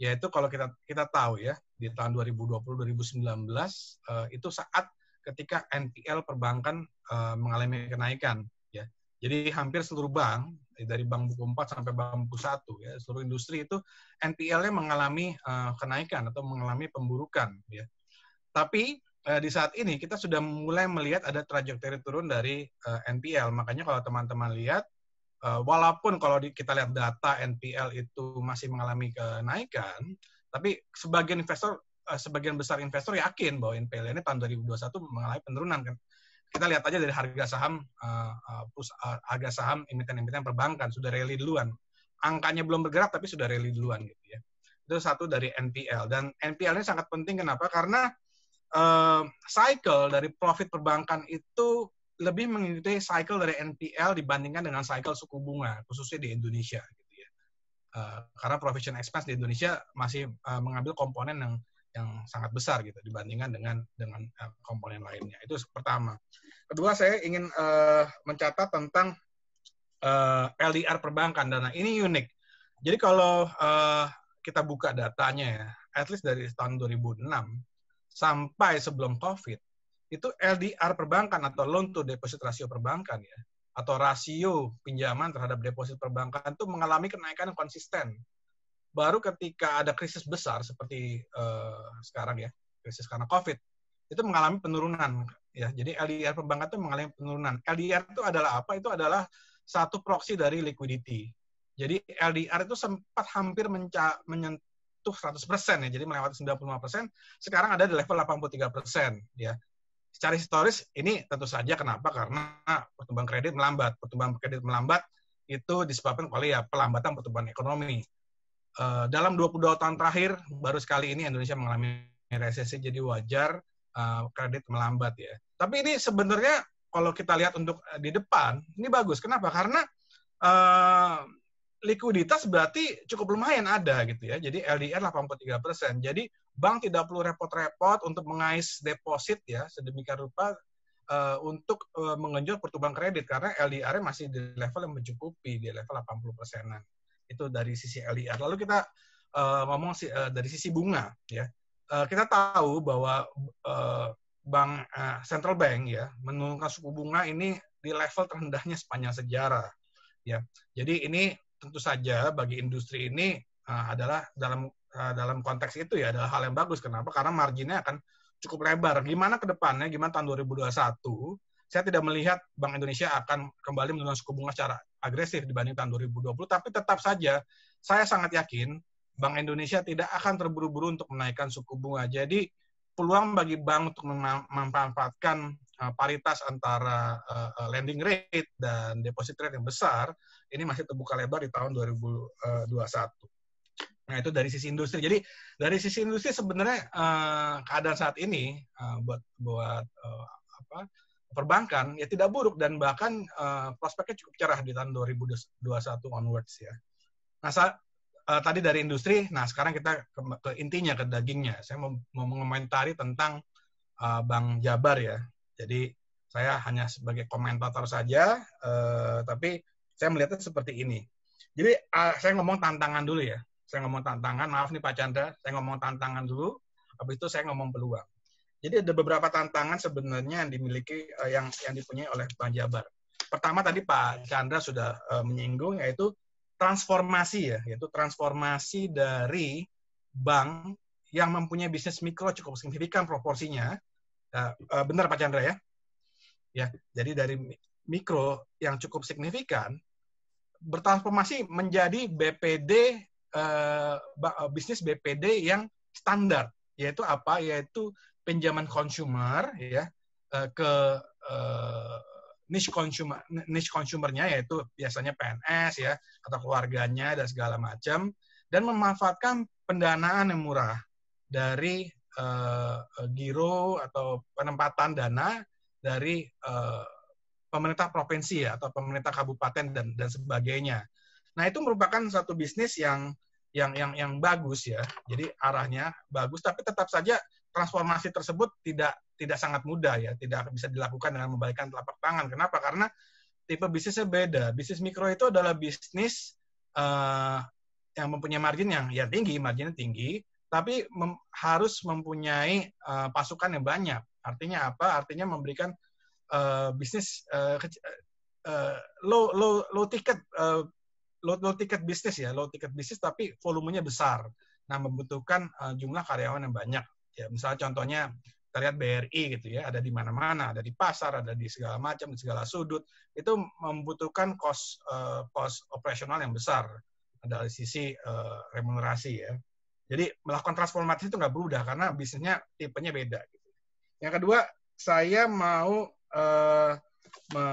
yaitu kalau kita kita tahu ya di tahun 2020 2019 uh, itu saat ketika NPL perbankan uh, mengalami kenaikan ya jadi hampir seluruh bank dari bank buku 4 sampai bank buku 1 ya seluruh industri itu NPL-nya mengalami uh, kenaikan atau mengalami pemburukan ya tapi Eh, di saat ini kita sudah mulai melihat ada trajektori turun dari uh, eh, NPL. Makanya kalau teman-teman lihat, uh, walaupun kalau di, kita lihat data NPL itu masih mengalami kenaikan, tapi sebagian investor, uh, sebagian besar investor yakin bahwa NPL ini tahun 2021 mengalami penurunan kan. Kita lihat aja dari harga saham, uh, uh, harga saham emiten-emiten perbankan sudah rally duluan. Angkanya belum bergerak tapi sudah rally duluan gitu ya. Itu satu dari NPL dan NPL ini sangat penting kenapa? Karena uh, cycle dari profit perbankan itu lebih mengikuti cycle dari NPL dibandingkan dengan cycle suku bunga, khususnya di Indonesia. Gitu ya. uh, karena provision expense di Indonesia masih uh, mengambil komponen yang yang sangat besar gitu dibandingkan dengan dengan uh, komponen lainnya. Itu pertama. Kedua, saya ingin uh, mencatat tentang uh, LDR perbankan. dana ini unik. Jadi kalau uh, kita buka datanya ya, at least dari tahun 2006 sampai sebelum COVID, itu LDR perbankan atau loan to deposit rasio perbankan ya, atau rasio pinjaman terhadap deposit perbankan itu mengalami kenaikan yang konsisten. Baru ketika ada krisis besar seperti uh, sekarang ya, krisis karena COVID, itu mengalami penurunan ya. Jadi LDR perbankan itu mengalami penurunan. LDR itu adalah apa? Itu adalah satu proksi dari liquidity. Jadi LDR itu sempat hampir menca- menyentuh Tuh 100% ya, jadi melewati 95%, sekarang ada di level 83% ya. Secara historis ini tentu saja kenapa? Karena pertumbuhan kredit melambat. Pertumbuhan kredit melambat itu disebabkan oleh ya pelambatan pertumbuhan ekonomi. Uh, dalam 22 tahun terakhir baru sekali ini Indonesia mengalami resesi jadi wajar uh, kredit melambat ya. Tapi ini sebenarnya kalau kita lihat untuk eh, di depan ini bagus. Kenapa? Karena uh, likuiditas berarti cukup lumayan ada gitu ya. Jadi LDR 83 persen. Jadi bank tidak perlu repot-repot untuk mengais deposit ya sedemikian rupa uh, untuk uh, eh, mengenjot pertumbuhan kredit karena LDR masih di level yang mencukupi di level 80 persenan. Itu dari sisi LDR. Lalu kita uh, ngomong si, uh, dari sisi bunga ya. Uh, kita tahu bahwa uh, bank uh, central bank ya menurunkan suku bunga ini di level terendahnya sepanjang sejarah ya. Jadi ini tentu saja bagi industri ini uh, adalah dalam uh, dalam konteks itu ya adalah hal yang bagus. Kenapa? Karena marginnya akan cukup lebar. Gimana ke depannya? Gimana tahun 2021? Saya tidak melihat Bank Indonesia akan kembali menurunkan suku bunga secara agresif dibanding tahun 2020, tapi tetap saja saya sangat yakin Bank Indonesia tidak akan terburu-buru untuk menaikkan suku bunga. Jadi peluang bagi bank untuk memanfaatkan Eh, paritas antara uh, eh, eh, lending rate dan deposit rate yang besar ini masih terbuka lebar di tahun 2021. Nah itu dari sisi industri. Jadi dari sisi industri sebenarnya keadaan saat ini buat buat apa perbankan ya tidak buruk dan bahkan prospeknya cukup cerah di tahun 2021 onwards ya. Nah saat, tadi dari industri, nah sekarang kita ke, intinya ke dagingnya. Saya mau, mengomentari tentang bank Jabar ya. Jadi saya hanya sebagai komentator saja, eh, tapi saya melihatnya seperti ini. Jadi eh, saya ngomong tantangan dulu ya. Saya ngomong tantangan, maaf nih Pak Chandra, saya ngomong tantangan dulu, habis itu saya ngomong peluang. Jadi ada beberapa tantangan sebenarnya yang dimiliki eh, yang yang dipunyai oleh Bang Jabar. Pertama tadi Pak Chandra sudah eh, menyinggung yaitu transformasi ya, yaitu transformasi dari bank yang mempunyai bisnis mikro cukup signifikan proporsinya Nah, eh, benar Pak Chandra ya? Ya, jadi dari mikro yang cukup signifikan bertransformasi menjadi BPD eh, eh, bisnis BPD yang standar yaitu apa yaitu pinjaman consumer ya ke niche consumer niche consumernya yaitu biasanya PNS ya atau keluarganya dan segala macam dan memanfaatkan pendanaan yang murah dari uh, giro atau penempatan dana dari uh, pemerintah provinsi ya, atau pemerintah kabupaten dan dan sebagainya. Nah itu merupakan satu bisnis yang yang yang yang bagus ya. Jadi arahnya bagus, tapi tetap saja transformasi tersebut tidak tidak sangat mudah ya, tidak bisa dilakukan dengan membalikkan telapak tangan. Kenapa? Karena tipe bisnisnya beda. Bisnis mikro itu adalah bisnis uh, yang mempunyai margin yang ya tinggi, marginnya tinggi, tapi mem harus mempunyai uh, pasukan yang banyak. Artinya apa? Artinya memberikan uh, bisnis uh, uh, low low low ticket uh, low, low ticket bisnis ya, low ticket bisnis tapi volumenya besar. Nah, membutuhkan uh, jumlah karyawan yang banyak. Ya, misalnya contohnya terlihat BRI gitu ya, ada di mana-mana, ada di pasar, ada di segala macam, di segala sudut. Itu membutuhkan cost uh, cost operasional yang besar dari sisi uh, remunerasi ya. Jadi melakukan transformasi itu nggak berubah karena bisnisnya tipenya beda. Gitu. Yang kedua, saya mau uh, me,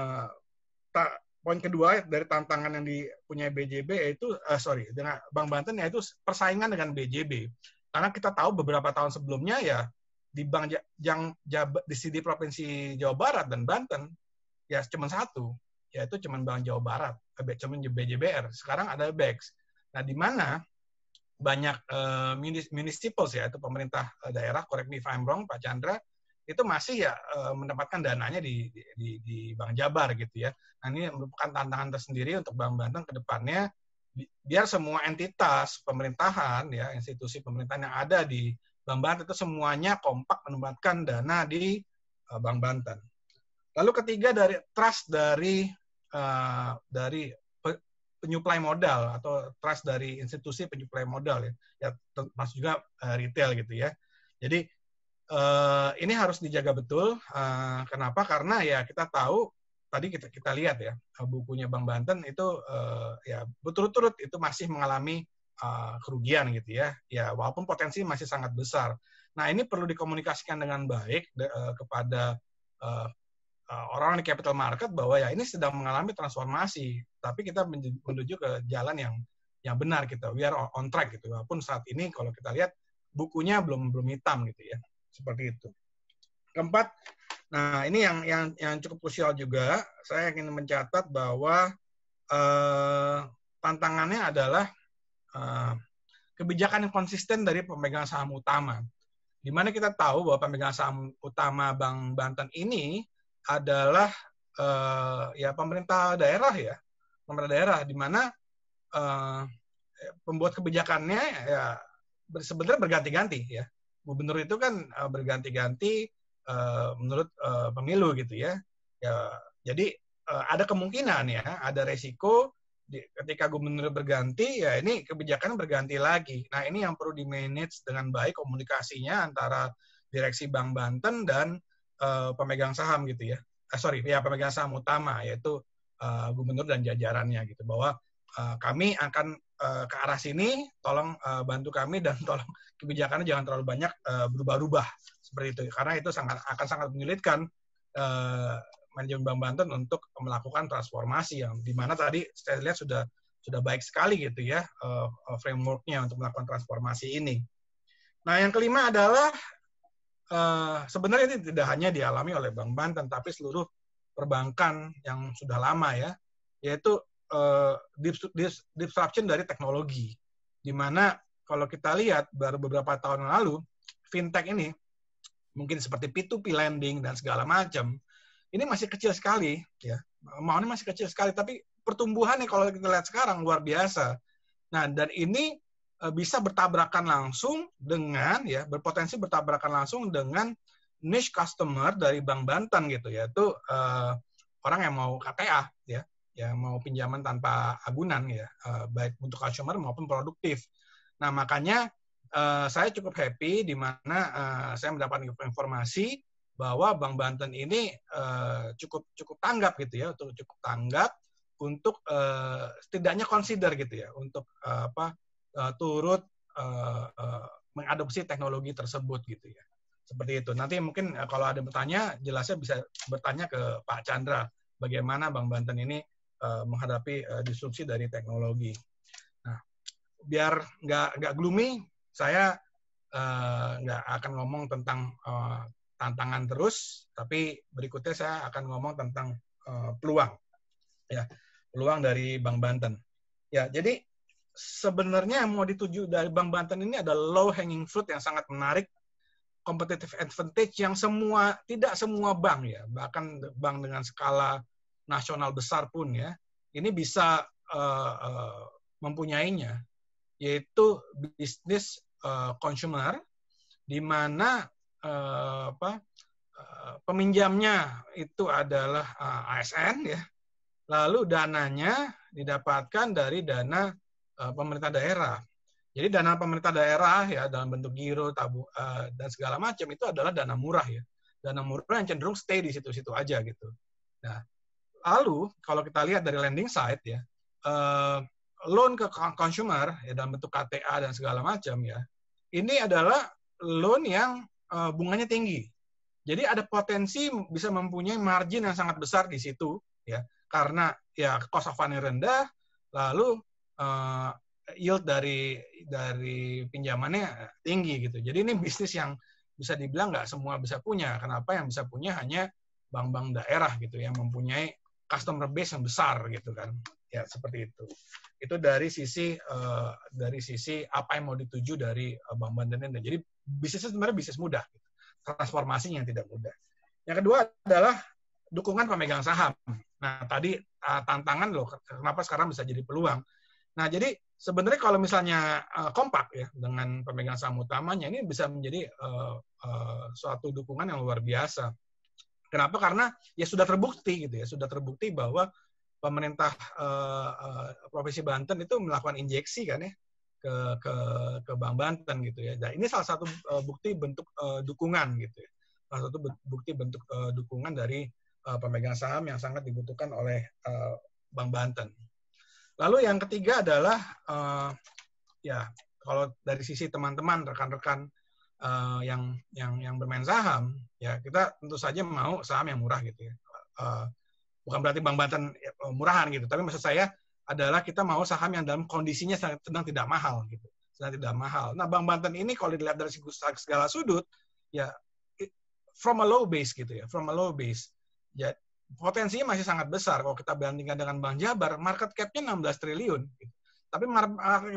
poin kedua dari tantangan yang dipunyai BJB yaitu uh, sorry dengan Bank Banten yaitu persaingan dengan BJB. Karena kita tahu beberapa tahun sebelumnya ya di bank yang di CD provinsi Jawa Barat dan Banten ya cuma satu yaitu cuma Bank Jawa Barat, eh, cuma BJBR. Sekarang ada BEX. Nah, di mana banyak uh, municipals ya itu pemerintah eh, daerah correct me if I'm wrong Pak Chandra itu masih ya uh, mendapatkan dananya di, di di Bank Jabar gitu ya. Nah ini merupakan tantangan tersendiri untuk Bank Banten ke depannya biar semua entitas pemerintahan ya institusi pemerintahan yang ada di Bank Banten itu semuanya kompak menempatkan dana di uh, Bank Banten. Lalu ketiga dari trust dari uh, dari penyuplai modal atau trust dari institusi penyuplai modal ya, ya termasuk juga uh, retail gitu ya. Jadi uh, ini harus dijaga betul. Uh, kenapa? Karena ya kita tahu tadi kita kita lihat ya bukunya Bang Banten itu uh, ya berturut-turut itu masih mengalami uh, kerugian gitu ya. Ya walaupun potensi masih sangat besar. Nah ini perlu dikomunikasikan dengan baik de, uh, kepada uh, orang-orang eh, di capital market bahwa ya ini sedang mengalami transformasi, tapi kita menuju ke jalan yang yang benar gitu. biar on track gitu. Walaupun saat ini kalau kita lihat bukunya belum belum hitam gitu ya. Seperti itu. Keempat, nah ini yang yang yang cukup krusial juga. Saya ingin mencatat bahwa eh, tantangannya adalah eh, kebijakan yang konsisten dari pemegang saham utama. Dimana kita tahu bahwa pemegang saham utama Bank Banten ini adalah uh, ya pemerintah daerah ya pemerintah daerah di mana uh, pembuat kebijakannya ya sebenarnya berganti-ganti ya gubernur itu kan uh, berganti-ganti uh, menurut uh, pemilu gitu ya ya jadi uh, ada kemungkinan ya ada resiko di, ketika gubernur berganti ya ini kebijakan berganti lagi nah ini yang perlu di manage dengan baik komunikasinya antara direksi Bank Banten dan Eh, pemegang saham gitu ya. Uh, sorry, ya pemegang saham utama yaitu uh, gubernur dan jajarannya gitu bahwa uh, kami akan uh, ke arah sini, tolong uh, bantu kami dan tolong kebijakannya jangan terlalu banyak uh, berubah-ubah seperti itu karena itu sangat akan sangat menyulitkan uh, manajemen Bank Banten untuk melakukan transformasi yang dimana tadi saya lihat sudah sudah baik sekali gitu ya uh, frameworknya untuk melakukan transformasi ini. Nah yang kelima adalah Eh, sebenarnya ini tidak hanya dialami oleh Bank Banten, tapi seluruh perbankan yang sudah lama ya, yaitu uh, disruption dari teknologi. Dimana kalau kita lihat baru beberapa tahun lalu, fintech ini mungkin seperti P2P lending dan segala macam, ini masih kecil sekali ya. Maunya masih kecil sekali, tapi pertumbuhan pertumbuhannya kalau kita lihat sekarang luar biasa. Nah, dan ini Eh, bisa bertabrakan langsung dengan ya berpotensi bertabrakan langsung dengan niche customer dari Bank Banten gitu yaitu uh, orang yang mau KTA ya yang mau pinjaman tanpa agunan ya uh, baik untuk customer maupun produktif. Nah makanya uh, saya cukup happy di mana uh, saya mendapatkan informasi bahwa Bank Banten ini uh, cukup cukup tanggap gitu ya untuk cukup tanggap untuk uh, setidaknya consider gitu ya untuk uh, apa uh, turut uh, uh, mengadopsi teknologi tersebut gitu ya. Seperti itu. Nanti mungkin kalau ada bertanya, jelasnya bisa bertanya ke Pak Chandra bagaimana Bang Banten ini uh, menghadapi uh, disrupsi dari teknologi. Nah, biar nggak nggak gloomy, saya nggak akan ngomong tentang uh, tantangan terus, tapi berikutnya saya akan ngomong tentang uh, peluang, ya peluang dari Bang Banten. Ya, jadi sebenarnya yang mau dituju dari Bank Banten ini ada low hanging fruit yang sangat menarik, competitive advantage yang semua tidak semua bank ya, bahkan bank dengan skala nasional besar pun ya, ini bisa uh, uh, mempunyainya, yaitu bisnis uh, consumer, di mana uh, apa, uh, peminjamnya itu adalah uh, ASN ya, lalu dananya didapatkan dari dana Eh, pemerintah daerah. Jadi dana pemerintah daerah ya dalam bentuk giro, tabu uh, dan segala macam itu adalah dana murah ya. Dana murah yang cenderung stay di situ-situ aja gitu. Nah, lalu kalau kita lihat dari lending side ya, uh, loan ke consumer ya dalam bentuk KTA dan segala macam ya. Ini adalah loan yang uh, bunganya tinggi. Jadi ada potensi bisa mempunyai margin yang sangat besar di situ ya karena ya cost of rendah lalu uh, yield dari dari pinjamannya tinggi gitu. Jadi ini bisnis yang bisa dibilang nggak semua bisa punya. Kenapa yang bisa punya hanya bank-bank daerah gitu yang mempunyai customer base yang besar gitu kan. Ya seperti itu. Itu dari sisi uh, dari sisi apa yang mau dituju dari bank bank bank Jadi bisnisnya sebenarnya bisnis mudah. Gitu. Transformasinya yang tidak mudah. Yang kedua adalah dukungan pemegang saham. Nah, tadi uh, tantangan loh kenapa sekarang bisa jadi peluang Nah, jadi sebenarnya kalau misalnya uh, kompak ya dengan pemegang saham utamanya ini bisa menjadi uh, uh, suatu dukungan yang luar biasa. Kenapa? Karena ya sudah terbukti gitu ya, sudah terbukti bahwa pemerintah uh, uh, provinsi Banten itu melakukan injeksi kan ya ke ke ke Bank Banten gitu ya. Nah, ini salah satu uh, bukti bentuk uh, dukungan gitu ya. Salah satu bukti bentuk uh, dukungan dari uh, pemegang saham yang sangat dibutuhkan oleh uh, Bank Banten. Lalu yang ketiga adalah uh, ya kalau dari sisi teman-teman rekan-rekan uh, yang yang yang bermain saham ya kita tentu saja mau saham yang murah gitu ya. Uh, bukan berarti Bang Banten ya, oh, murahan gitu, tapi maksud saya adalah kita mau saham yang dalam kondisinya sedang tidak mahal gitu, sedang tidak mahal. Nah, Bank Banten ini kalau dilihat dari segala sudut, ya from a low base gitu ya, from a low base. Ya, potensinya masih sangat besar kalau kita bandingkan dengan Bank Jabar, market cap-nya 16 triliun. Tapi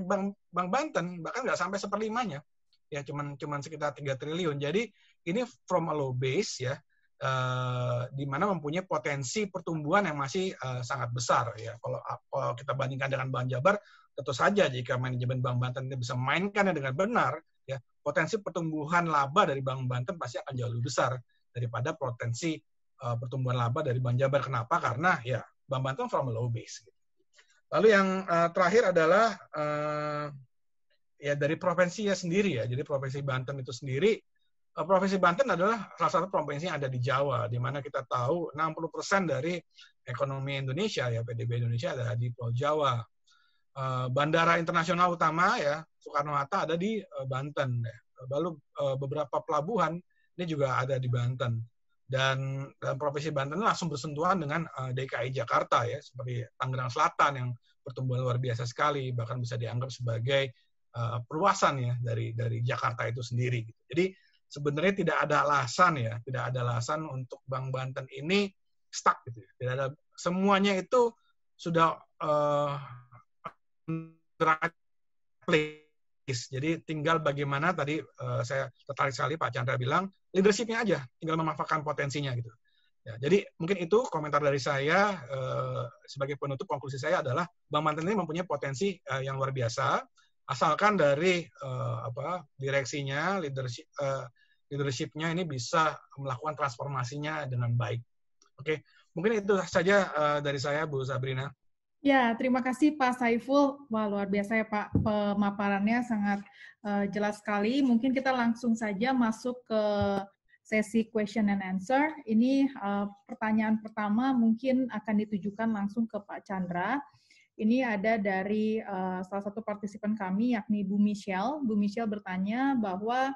Bank, Bank Banten bahkan nggak sampai seperlimanya. Ya, cuman cuman sekitar 3 triliun. Jadi ini from a low base ya, Uh, di mana mempunyai potensi pertumbuhan yang masih uh, sangat besar ya. Kalau, kalau kita bandingkan dengan Bank Jabar, tentu saja jika manajemen Bank Banten ini bisa mainkannya dengan benar, ya potensi pertumbuhan laba dari Bank Banten pasti akan jauh lebih besar daripada potensi Eh, pertumbuhan laba dari Bank Jabar. Kenapa? Karena ya Bank Banten from a low base. Gitu. Lalu yang uh, terakhir adalah uh, ya dari provinsinya sendiri ya. Jadi provinsi Banten itu sendiri uh, provinsi Banten adalah salah satu provinsi yang ada di Jawa, di mana kita tahu 60% dari ekonomi Indonesia ya PDB Indonesia ada di Pulau Jawa. Uh, bandara internasional utama ya Soekarno Hatta ada di uh, Banten ya. Lalu uh, beberapa pelabuhan ini juga ada di Banten dan dalam provinsi Banten langsung bersentuhan dengan uh, eh, DKI Jakarta ya seperti Tangerang Selatan yang pertumbuhan luar biasa sekali bahkan bisa dianggap sebagai uh, perluasan ya dari dari Jakarta itu sendiri gitu. Jadi sebenarnya tidak ada alasan ya, tidak ada alasan untuk Bank Banten ini stuck gitu. Ya. Tidak ada semuanya itu sudah uh, eh, play praktis. Jadi tinggal bagaimana tadi uh, saya tertarik sekali Pak Chandra bilang leadershipnya aja, tinggal memanfaatkan potensinya gitu. Ya, jadi mungkin itu komentar dari saya uh, sebagai penutup konklusi saya adalah Bang Mantan ini mempunyai potensi uh, yang luar biasa asalkan dari uh, apa direksinya leadership uh, leadershipnya ini bisa melakukan transformasinya dengan baik. Oke, mungkin itu saja uh, dari saya Bu Sabrina. Ya, terima kasih Pak Saiful. Wah, luar biasa ya Pak, pemaparannya sangat uh, jelas sekali. Mungkin kita langsung saja masuk ke sesi question and answer. Ini uh, pertanyaan pertama mungkin akan ditujukan langsung ke Pak Chandra. Ini ada dari uh, salah satu partisipan kami yakni Bu Michelle. Bu Michelle bertanya bahwa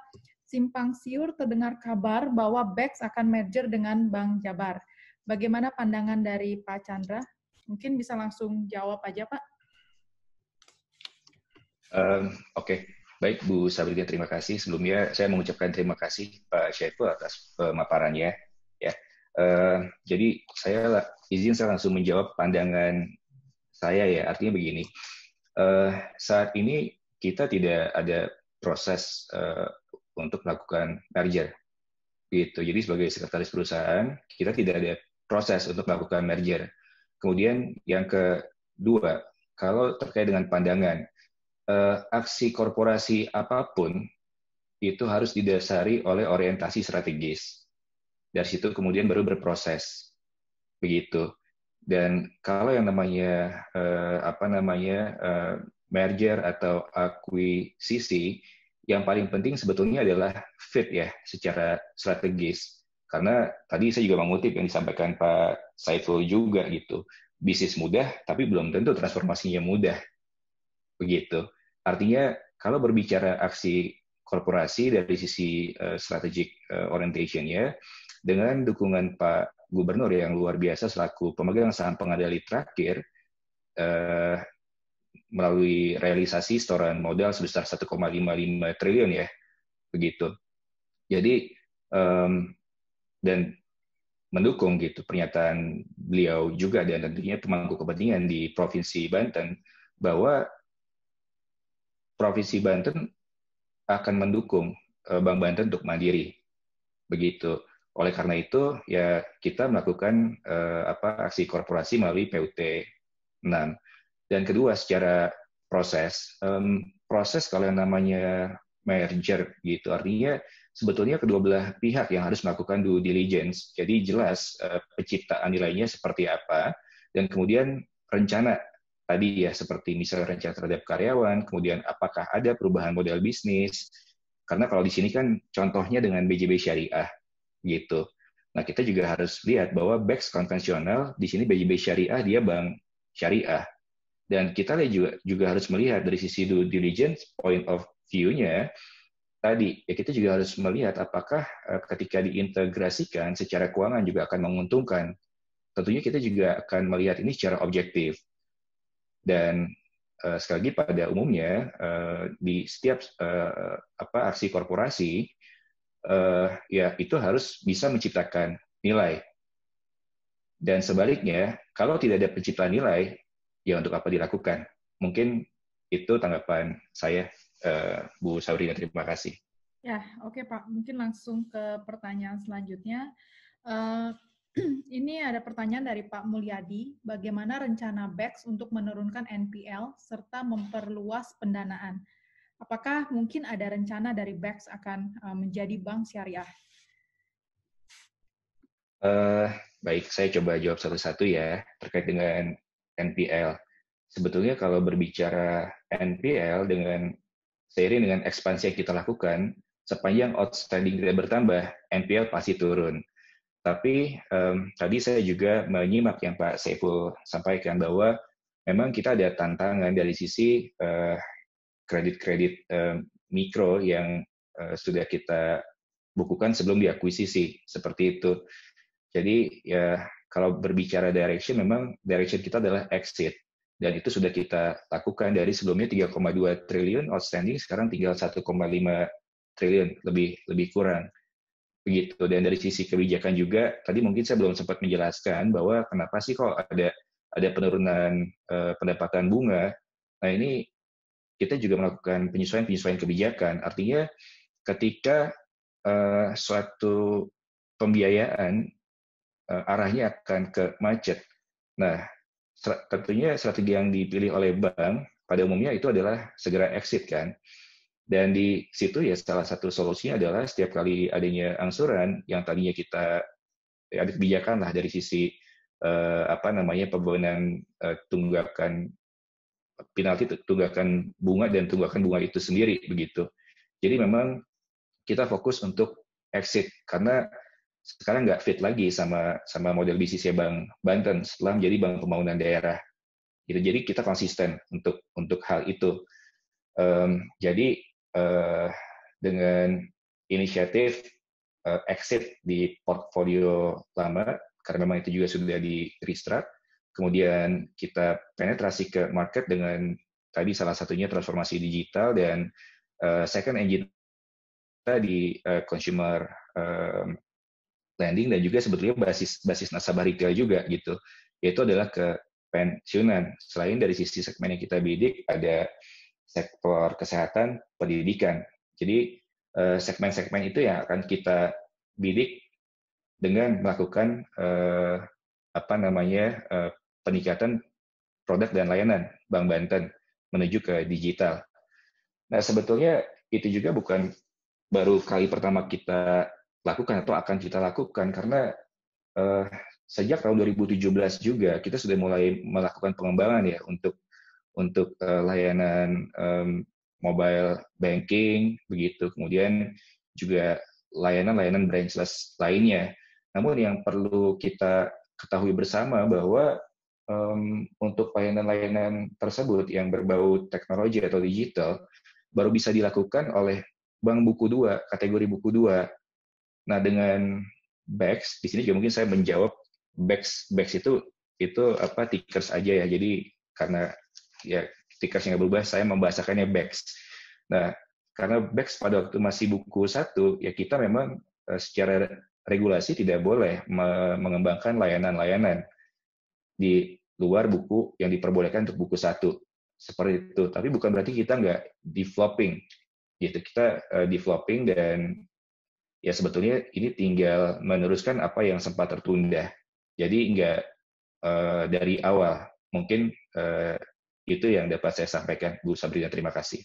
simpang siur terdengar kabar bahwa BEX akan merger dengan Bank Jabar. Bagaimana pandangan dari Pak Chandra? Mungkin bisa langsung jawab aja, Pak. Um, Oke, okay. baik Bu Sabrina, terima kasih. Sebelumnya saya mengucapkan terima kasih Pak Syaiful atas pemaparannya. Ya, uh, jadi saya izin saya langsung menjawab pandangan saya ya. Artinya begini, uh, saat ini kita tidak ada proses uh, untuk melakukan merger, gitu. Jadi sebagai sekretaris perusahaan kita tidak ada proses untuk melakukan merger. Kemudian yang kedua, kalau terkait dengan pandangan, eh, aksi korporasi apapun itu harus didasari oleh orientasi strategis. Dari situ kemudian baru berproses, begitu. Dan kalau yang namanya eh, apa namanya eh, merger atau akuisisi, yang paling penting sebetulnya adalah fit ya secara strategis. Karena tadi saya juga mengutip yang disampaikan Pak Saiful juga gitu. Bisnis mudah, tapi belum tentu transformasinya mudah. Begitu. Artinya kalau berbicara aksi korporasi dari sisi uh, strategic uh, eh, orientation ya dengan dukungan Pak Gubernur yang luar biasa selaku pemegang saham pengendali terakhir, uh, melalui realisasi setoran modal sebesar 1,55 triliun ya begitu. Jadi um, dan mendukung gitu pernyataan beliau juga dan tentunya pemangku kepentingan di provinsi Banten bahwa provinsi Banten akan mendukung eh, Bank Banten untuk mandiri begitu. Oleh karena itu ya kita melakukan eh, apa aksi korporasi melalui PUT 6. Dan kedua secara proses um, proses kalau yang namanya merger gitu artinya sebetulnya kedua belah pihak yang harus melakukan due diligence. Jadi jelas eh, penciptaan nilainya seperti apa, dan kemudian rencana tadi ya seperti misalnya rencana terhadap karyawan, kemudian apakah ada perubahan model bisnis, karena kalau di sini kan contohnya dengan BJB Syariah gitu. Nah kita juga harus lihat bahwa BEX konvensional di sini BJB Syariah dia bank syariah dan kita juga juga harus melihat dari sisi due diligence point of view-nya tadi ya kita juga harus melihat apakah eh, ketika diintegrasikan secara keuangan juga akan menguntungkan. Tentunya kita juga akan melihat ini secara objektif. Dan eh, sekali lagi pada umumnya eh, di setiap apa aksi korporasi ya itu harus bisa menciptakan nilai. Dan sebaliknya, kalau tidak ada penciptaan nilai, ya untuk apa dilakukan? Mungkin itu tanggapan saya uh, Bu Sabrina. Terima kasih. Ya, oke okay, Pak. Mungkin langsung ke pertanyaan selanjutnya. Uh, ini ada pertanyaan dari Pak Mulyadi, bagaimana rencana BEX untuk menurunkan NPL serta memperluas pendanaan? Apakah mungkin ada rencana dari BEX akan eh, menjadi bank syariah? Uh, baik, saya coba jawab satu-satu ya terkait dengan NPL. Sebetulnya kalau berbicara NPL dengan seiring dengan ekspansi yang kita lakukan, sepanjang outstanding tidak bertambah, NPL pasti turun. Tapi um, tadi saya juga menyimak yang Pak Seiful sampaikan bahwa memang kita ada tantangan dari sisi eh, kredit-kredit uh, mikro yang uh, sudah kita bukukan sebelum diakuisisi seperti itu. Jadi ya kalau berbicara direction memang direction kita adalah exit dan itu sudah kita lakukan dari sebelumnya 3,2 triliun outstanding sekarang tinggal 1,5 triliun lebih lebih kurang begitu dan dari sisi kebijakan juga tadi mungkin saya belum sempat menjelaskan bahwa kenapa sih kok ada ada penurunan eh, pendapatan bunga nah ini kita juga melakukan penyesuaian penyesuaian kebijakan artinya ketika eh, suatu pembiayaan eh, arahnya akan ke macet nah tentunya strategi yang dipilih oleh bank pada umumnya itu adalah segera exit kan. Dan di situ ya salah satu solusinya adalah setiap kali adanya angsuran yang tadinya kita ya, ada kebijakan lah dari sisi eh, apa namanya pembebanan eh, tunggakan penalti tunggakan bunga dan tunggakan bunga itu sendiri begitu. Jadi memang kita fokus untuk exit karena sekarang nggak fit lagi sama sama model bisnisnya Bank Banten setelah menjadi Bank Pembangunan Daerah. Gitu. Jadi kita konsisten untuk untuk hal itu. Um, jadi uh, dengan inisiatif uh, exit di portfolio lama karena memang itu juga sudah di restart, Kemudian kita penetrasi ke market dengan tadi salah satunya transformasi digital dan uh, second engine kita di uh, consumer um, lending dan juga sebetulnya basis basis nasabah retail juga gitu yaitu adalah ke pensiunan selain dari sisi segmen yang kita bidik ada sektor kesehatan pendidikan jadi eh, segmen-segmen itu yang akan kita bidik dengan melakukan eh, apa namanya eh, peningkatan produk dan layanan Bank Banten menuju ke digital. Nah sebetulnya itu juga bukan baru kali pertama kita lakukan atau akan kita lakukan karena uh, sejak tahun 2017 juga kita sudah mulai melakukan pengembangan ya untuk untuk uh, layanan um, mobile banking begitu kemudian juga layanan-layanan branchless lainnya. Namun yang perlu kita ketahui bersama bahwa um, untuk layanan-layanan tersebut yang berbau teknologi atau digital baru bisa dilakukan oleh bank buku dua, kategori buku dua. Nah dengan Bex di sini juga mungkin saya menjawab Bex Bex itu itu apa tickers aja ya. Jadi karena ya tickersnya nggak berubah, saya membahasakannya Bex. Nah karena Bex pada waktu masih buku satu ya kita memang eh, secara regulasi tidak boleh mengembangkan layanan-layanan di luar buku yang diperbolehkan untuk buku satu seperti itu. Tapi bukan berarti kita nggak developing, gitu. Kita eh, developing dan ya sebetulnya ini tinggal meneruskan apa yang sempat tertunda. Jadi nggak uh, dari awal. Mungkin uh, itu yang dapat saya sampaikan, Bu Sabrina. Terima kasih.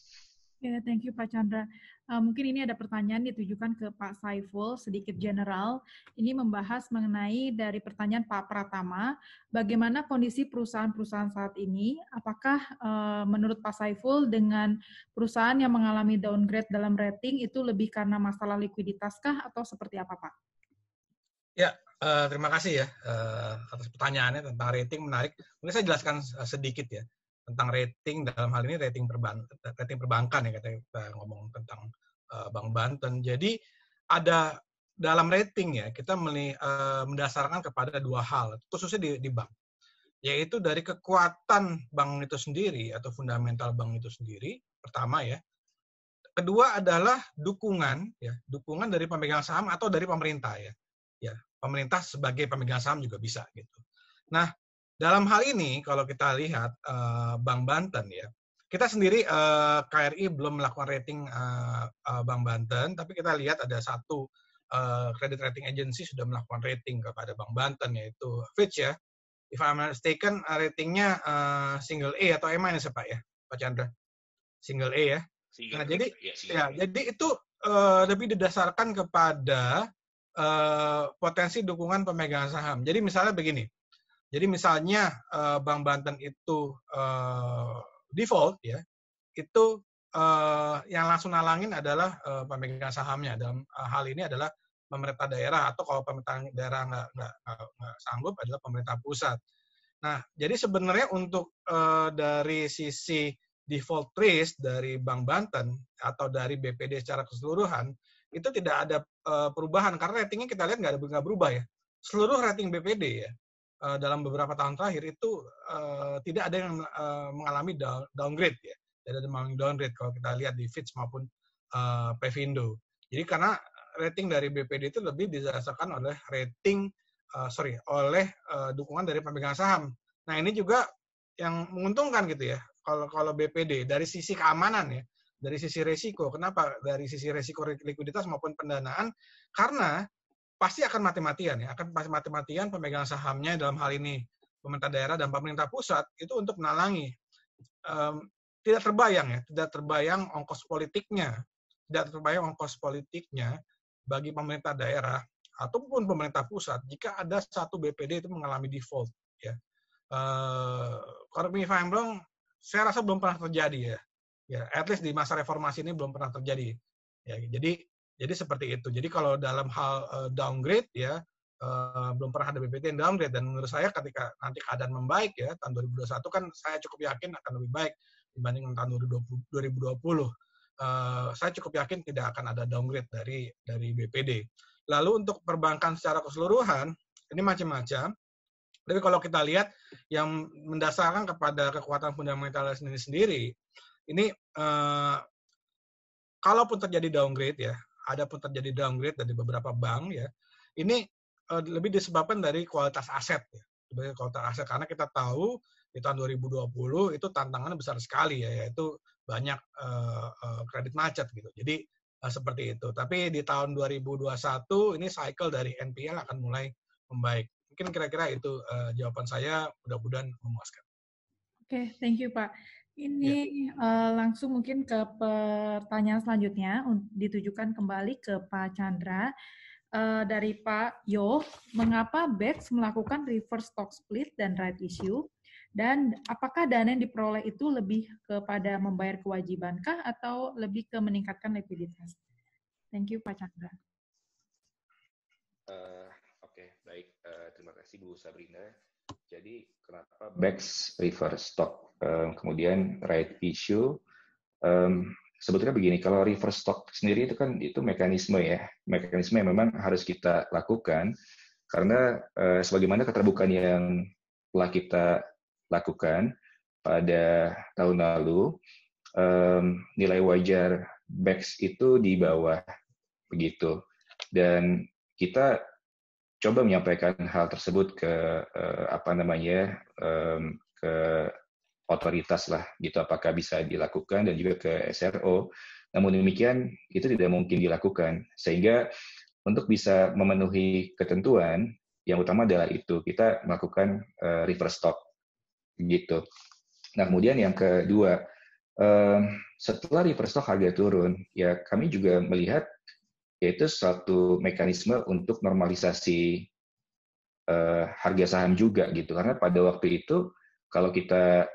Ya, yeah, thank you Pak Chandra. Uh, mungkin ini ada pertanyaan ditujukan ke Pak Saiful sedikit general. Ini membahas mengenai dari pertanyaan Pak Pratama, bagaimana kondisi perusahaan-perusahaan saat ini? Apakah uh, menurut Pak Saiful dengan perusahaan yang mengalami downgrade dalam rating itu lebih karena masalah likuiditaskah atau seperti apa Pak? Ya, Uh, terima kasih ya uh, atas pertanyaannya tentang rating menarik. Mungkin saya jelaskan sedikit ya tentang rating dalam hal ini rating perban rating perbankan ya katanya kita ngomong tentang uh, Bank Banten. Jadi ada dalam rating ya kita meli, uh, mendasarkan kepada dua hal khususnya di, di bank yaitu dari kekuatan bank itu sendiri atau fundamental bank itu sendiri pertama ya kedua adalah dukungan ya dukungan dari pemegang saham atau dari pemerintah ya ya pemerintah sebagai pemegang saham juga bisa gitu nah dalam hal ini, kalau kita lihat uh, Bank Banten ya, kita sendiri uh, eh, KRI belum melakukan rating uh, uh, Bank Banten, tapi kita lihat ada satu uh, credit rating agency sudah melakukan rating kepada Bank Banten yaitu Fitch ya. If I'm not mistaken, ratingnya uh, single A atau A minus ya Pak ya, Pak Chandra? Single A ya. Single nah jadi ya, ya jadi itu uh, lebih didasarkan kepada uh, potensi dukungan pemegang saham. Jadi misalnya begini, jadi misalnya uh, Bank Banten itu uh, default ya, itu uh, yang langsung nalangin adalah uh, pemegang sahamnya. Dalam uh, hal ini adalah pemerintah daerah atau kalau pemerintah daerah nggak nggak, nggak sanggup adalah pemerintah pusat. Nah, jadi sebenarnya untuk uh, dari sisi default risk dari Bank Banten atau dari BPD secara keseluruhan itu tidak ada uh, perubahan karena ratingnya kita lihat nggak ada nggak berubah ya. Seluruh rating BPD ya Eh, dalam beberapa tahun terakhir itu uh, tidak ada yang uh, mengalami down, downgrade ya. Tidak ada yang downgrade kalau kita lihat di Fitch maupun uh, Pevindo. Jadi karena rating dari BPD itu lebih dirasakan oleh rating uh, sorry oleh uh, dukungan dari pemegang saham. Nah ini juga yang menguntungkan gitu ya kalau kalau BPD dari sisi keamanan ya dari sisi resiko. Kenapa? Dari sisi resiko likuiditas maupun pendanaan, karena pasti akan mati-matian ya, akan mati-matian pemegang sahamnya dalam hal ini pemerintah daerah dan pemerintah pusat itu untuk menalangi. Um, tidak terbayang ya, tidak terbayang ongkos politiknya, tidak terbayang ongkos politiknya bagi pemerintah daerah ataupun pemerintah pusat jika ada satu BPD itu mengalami default ya. Uh, eh, ini saya rasa belum pernah terjadi ya. Ya, at least di masa reformasi ini belum pernah terjadi. Ya, jadi jadi seperti itu. Jadi kalau dalam hal uh, downgrade ya uh, belum pernah ada BPT yang downgrade dan menurut saya ketika nanti keadaan membaik ya tahun 2021 kan saya cukup yakin akan lebih baik dibandingkan tahun 2020. 2020. Uh, saya cukup yakin tidak akan ada downgrade dari dari BPD. Lalu untuk perbankan secara keseluruhan ini macam-macam. Tapi kalau kita lihat yang mendasarkan kepada kekuatan fundamental sendiri sendiri, ini uh, kalaupun terjadi downgrade ya, ada pun terjadi downgrade dari beberapa bank ya ini uh, lebih disebabkan dari kualitas aset ya sebagai kualitas aset karena kita tahu di tahun 2020 itu tantangannya besar sekali ya yaitu banyak uh, uh, kredit macet gitu jadi uh, seperti itu tapi di tahun 2021 ini cycle dari NPL akan mulai membaik mungkin kira-kira itu uh, jawaban saya mudah-mudahan memuaskan oke okay, thank you pak ini uh, langsung mungkin ke pertanyaan selanjutnya ditujukan kembali ke Pak Chandra uh, dari Pak Yo. Mengapa BEX melakukan reverse stock split dan right issue? Dan apakah dana yang diperoleh itu lebih kepada membayar kewajibankah atau lebih ke meningkatkan likuiditas? Thank you Pak Chandra. Uh, Oke, okay, baik. Uh, terima kasih Bu Sabrina. Jadi kenapa BEX reverse stock kemudian right issue. sebetulnya begini, kalau reverse stock sendiri itu kan itu mekanisme ya, mekanisme yang memang harus kita lakukan karena eh, sebagaimana keterbukaan yang telah kita lakukan pada tahun lalu, nilai wajar BEX itu di bawah begitu, dan kita coba menyampaikan hal tersebut ke eh, apa namanya ke otoritas lah gitu apakah bisa dilakukan dan juga ke SRO. Namun demikian itu tidak mungkin dilakukan sehingga untuk bisa memenuhi ketentuan yang utama adalah itu kita melakukan uh, reverse stock gitu. Nah kemudian yang kedua uh, setelah reverse stock harga turun ya kami juga melihat yaitu satu mekanisme untuk normalisasi uh, harga saham juga gitu karena pada waktu itu kalau kita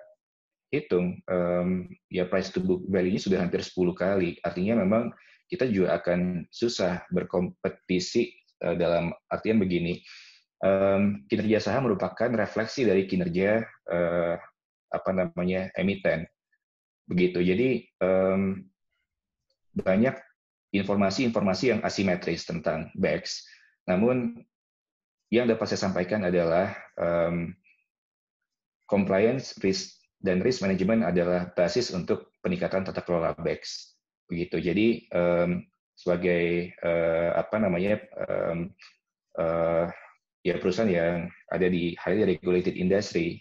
hitung um, ya price to book value ini sudah hampir 10 kali. Artinya memang kita juga akan susah berkompetisi uh, dalam artian begini. Um, kinerja saham merupakan refleksi dari kinerja uh, apa namanya emiten. Begitu. Jadi um, banyak informasi-informasi yang asimetris tentang BEX. Namun yang dapat saya sampaikan adalah um, compliance risk dan risk management adalah basis untuk peningkatan tata kelola BEX. Begitu. Jadi um, sebagai uh, apa namanya um, uh, ya perusahaan yang ada di highly regulated industry,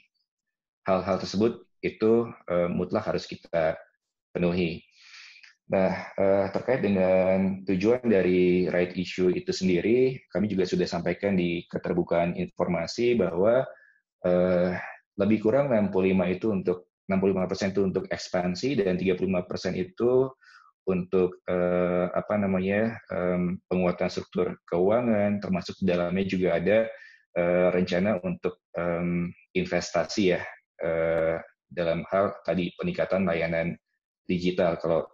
hal-hal tersebut itu uh, mutlak harus kita penuhi. Nah, uh, terkait dengan tujuan dari right issue itu sendiri, kami juga sudah sampaikan di keterbukaan informasi bahwa uh, lebih kurang 65 itu untuk 65% itu untuk ekspansi dan 35% itu untuk eh, apa namanya eh, penguatan struktur keuangan termasuk di dalamnya juga ada eh, rencana untuk eh, investasi ya eh, dalam hal tadi peningkatan layanan digital kalau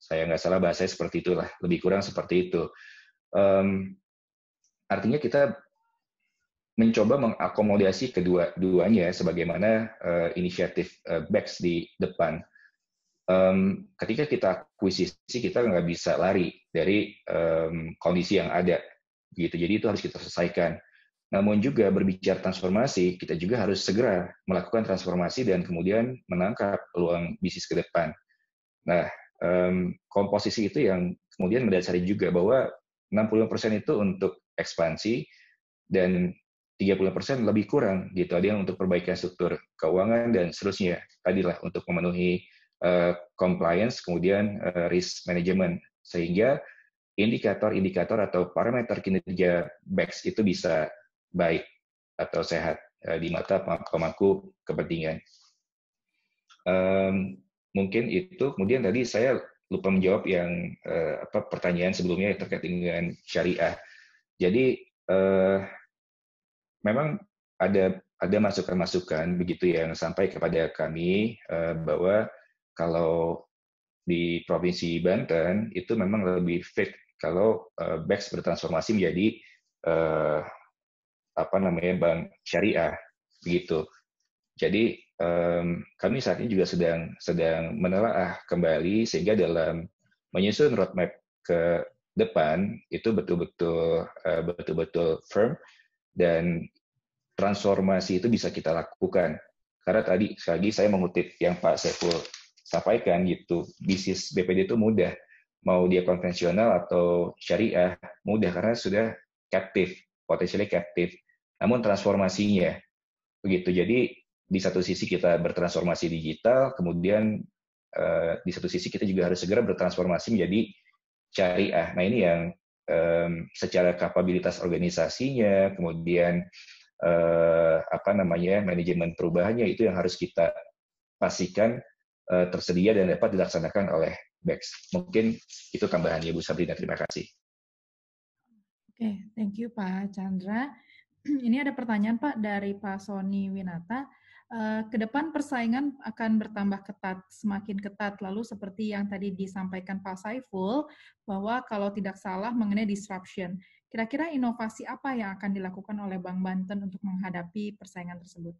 saya nggak salah bahasanya seperti itulah lebih kurang seperti itu eh, artinya kita mencoba mengakomodasi kedua-duanya sebagaimana uh, inisiatif uh, BEX di depan. Um, ketika kita akuisisi, kita nggak bisa lari dari um, kondisi yang ada. gitu. Jadi itu harus kita selesaikan. Namun juga berbicara transformasi, kita juga harus segera melakukan transformasi dan kemudian menangkap peluang bisnis ke depan. Nah, um, komposisi itu yang kemudian mendasari juga bahwa 65% itu untuk ekspansi dan 30% lebih kurang gitu. Ada yang untuk perbaikan struktur keuangan dan seterusnya. lah untuk memenuhi uh, compliance kemudian uh, risk management sehingga indikator-indikator atau parameter kinerja BEX itu bisa baik atau sehat uh, di mata pemangku kepentingan. Um, mungkin itu kemudian tadi saya lupa menjawab yang uh, apa pertanyaan sebelumnya terkait dengan syariah. Jadi uh, memang ada ada masukan-masukan begitu yang sampai kepada kami eh, bahwa kalau di provinsi Banten itu memang lebih fit kalau eh, BEX bertransformasi menjadi eh, apa namanya bank syariah begitu. Jadi kami saat ini juga sedang sedang menelaah kembali sehingga dalam menyusun roadmap ke depan itu betul-betul eh, betul-betul firm dan transformasi itu bisa kita lakukan. Karena tadi sekali lagi saya mengutip yang Pak Saiful sampaikan gitu, bisnis BPD itu mudah. Mau dia konvensional atau syariah, mudah karena sudah captive, potensialnya captive. Namun transformasinya begitu. Jadi di satu sisi kita bertransformasi digital, kemudian eh, di satu sisi kita juga harus segera bertransformasi menjadi syariah. Nah ini yang secara kapabilitas organisasinya, kemudian eh, apa namanya manajemen perubahannya itu yang harus kita pastikan eh, tersedia dan dapat dilaksanakan oleh BEX. Mungkin itu tambahannya Bu Sabrina. Terima kasih. Oke, okay, thank you Pak Chandra. Ini ada pertanyaan Pak dari Pak Sony Winata. Kedepan eh, ke depan persaingan akan bertambah ketat, semakin ketat. Lalu seperti yang tadi disampaikan Pak Saiful, bahwa kalau tidak salah mengenai disruption, kira-kira inovasi apa yang akan dilakukan oleh Bank Banten untuk menghadapi persaingan tersebut?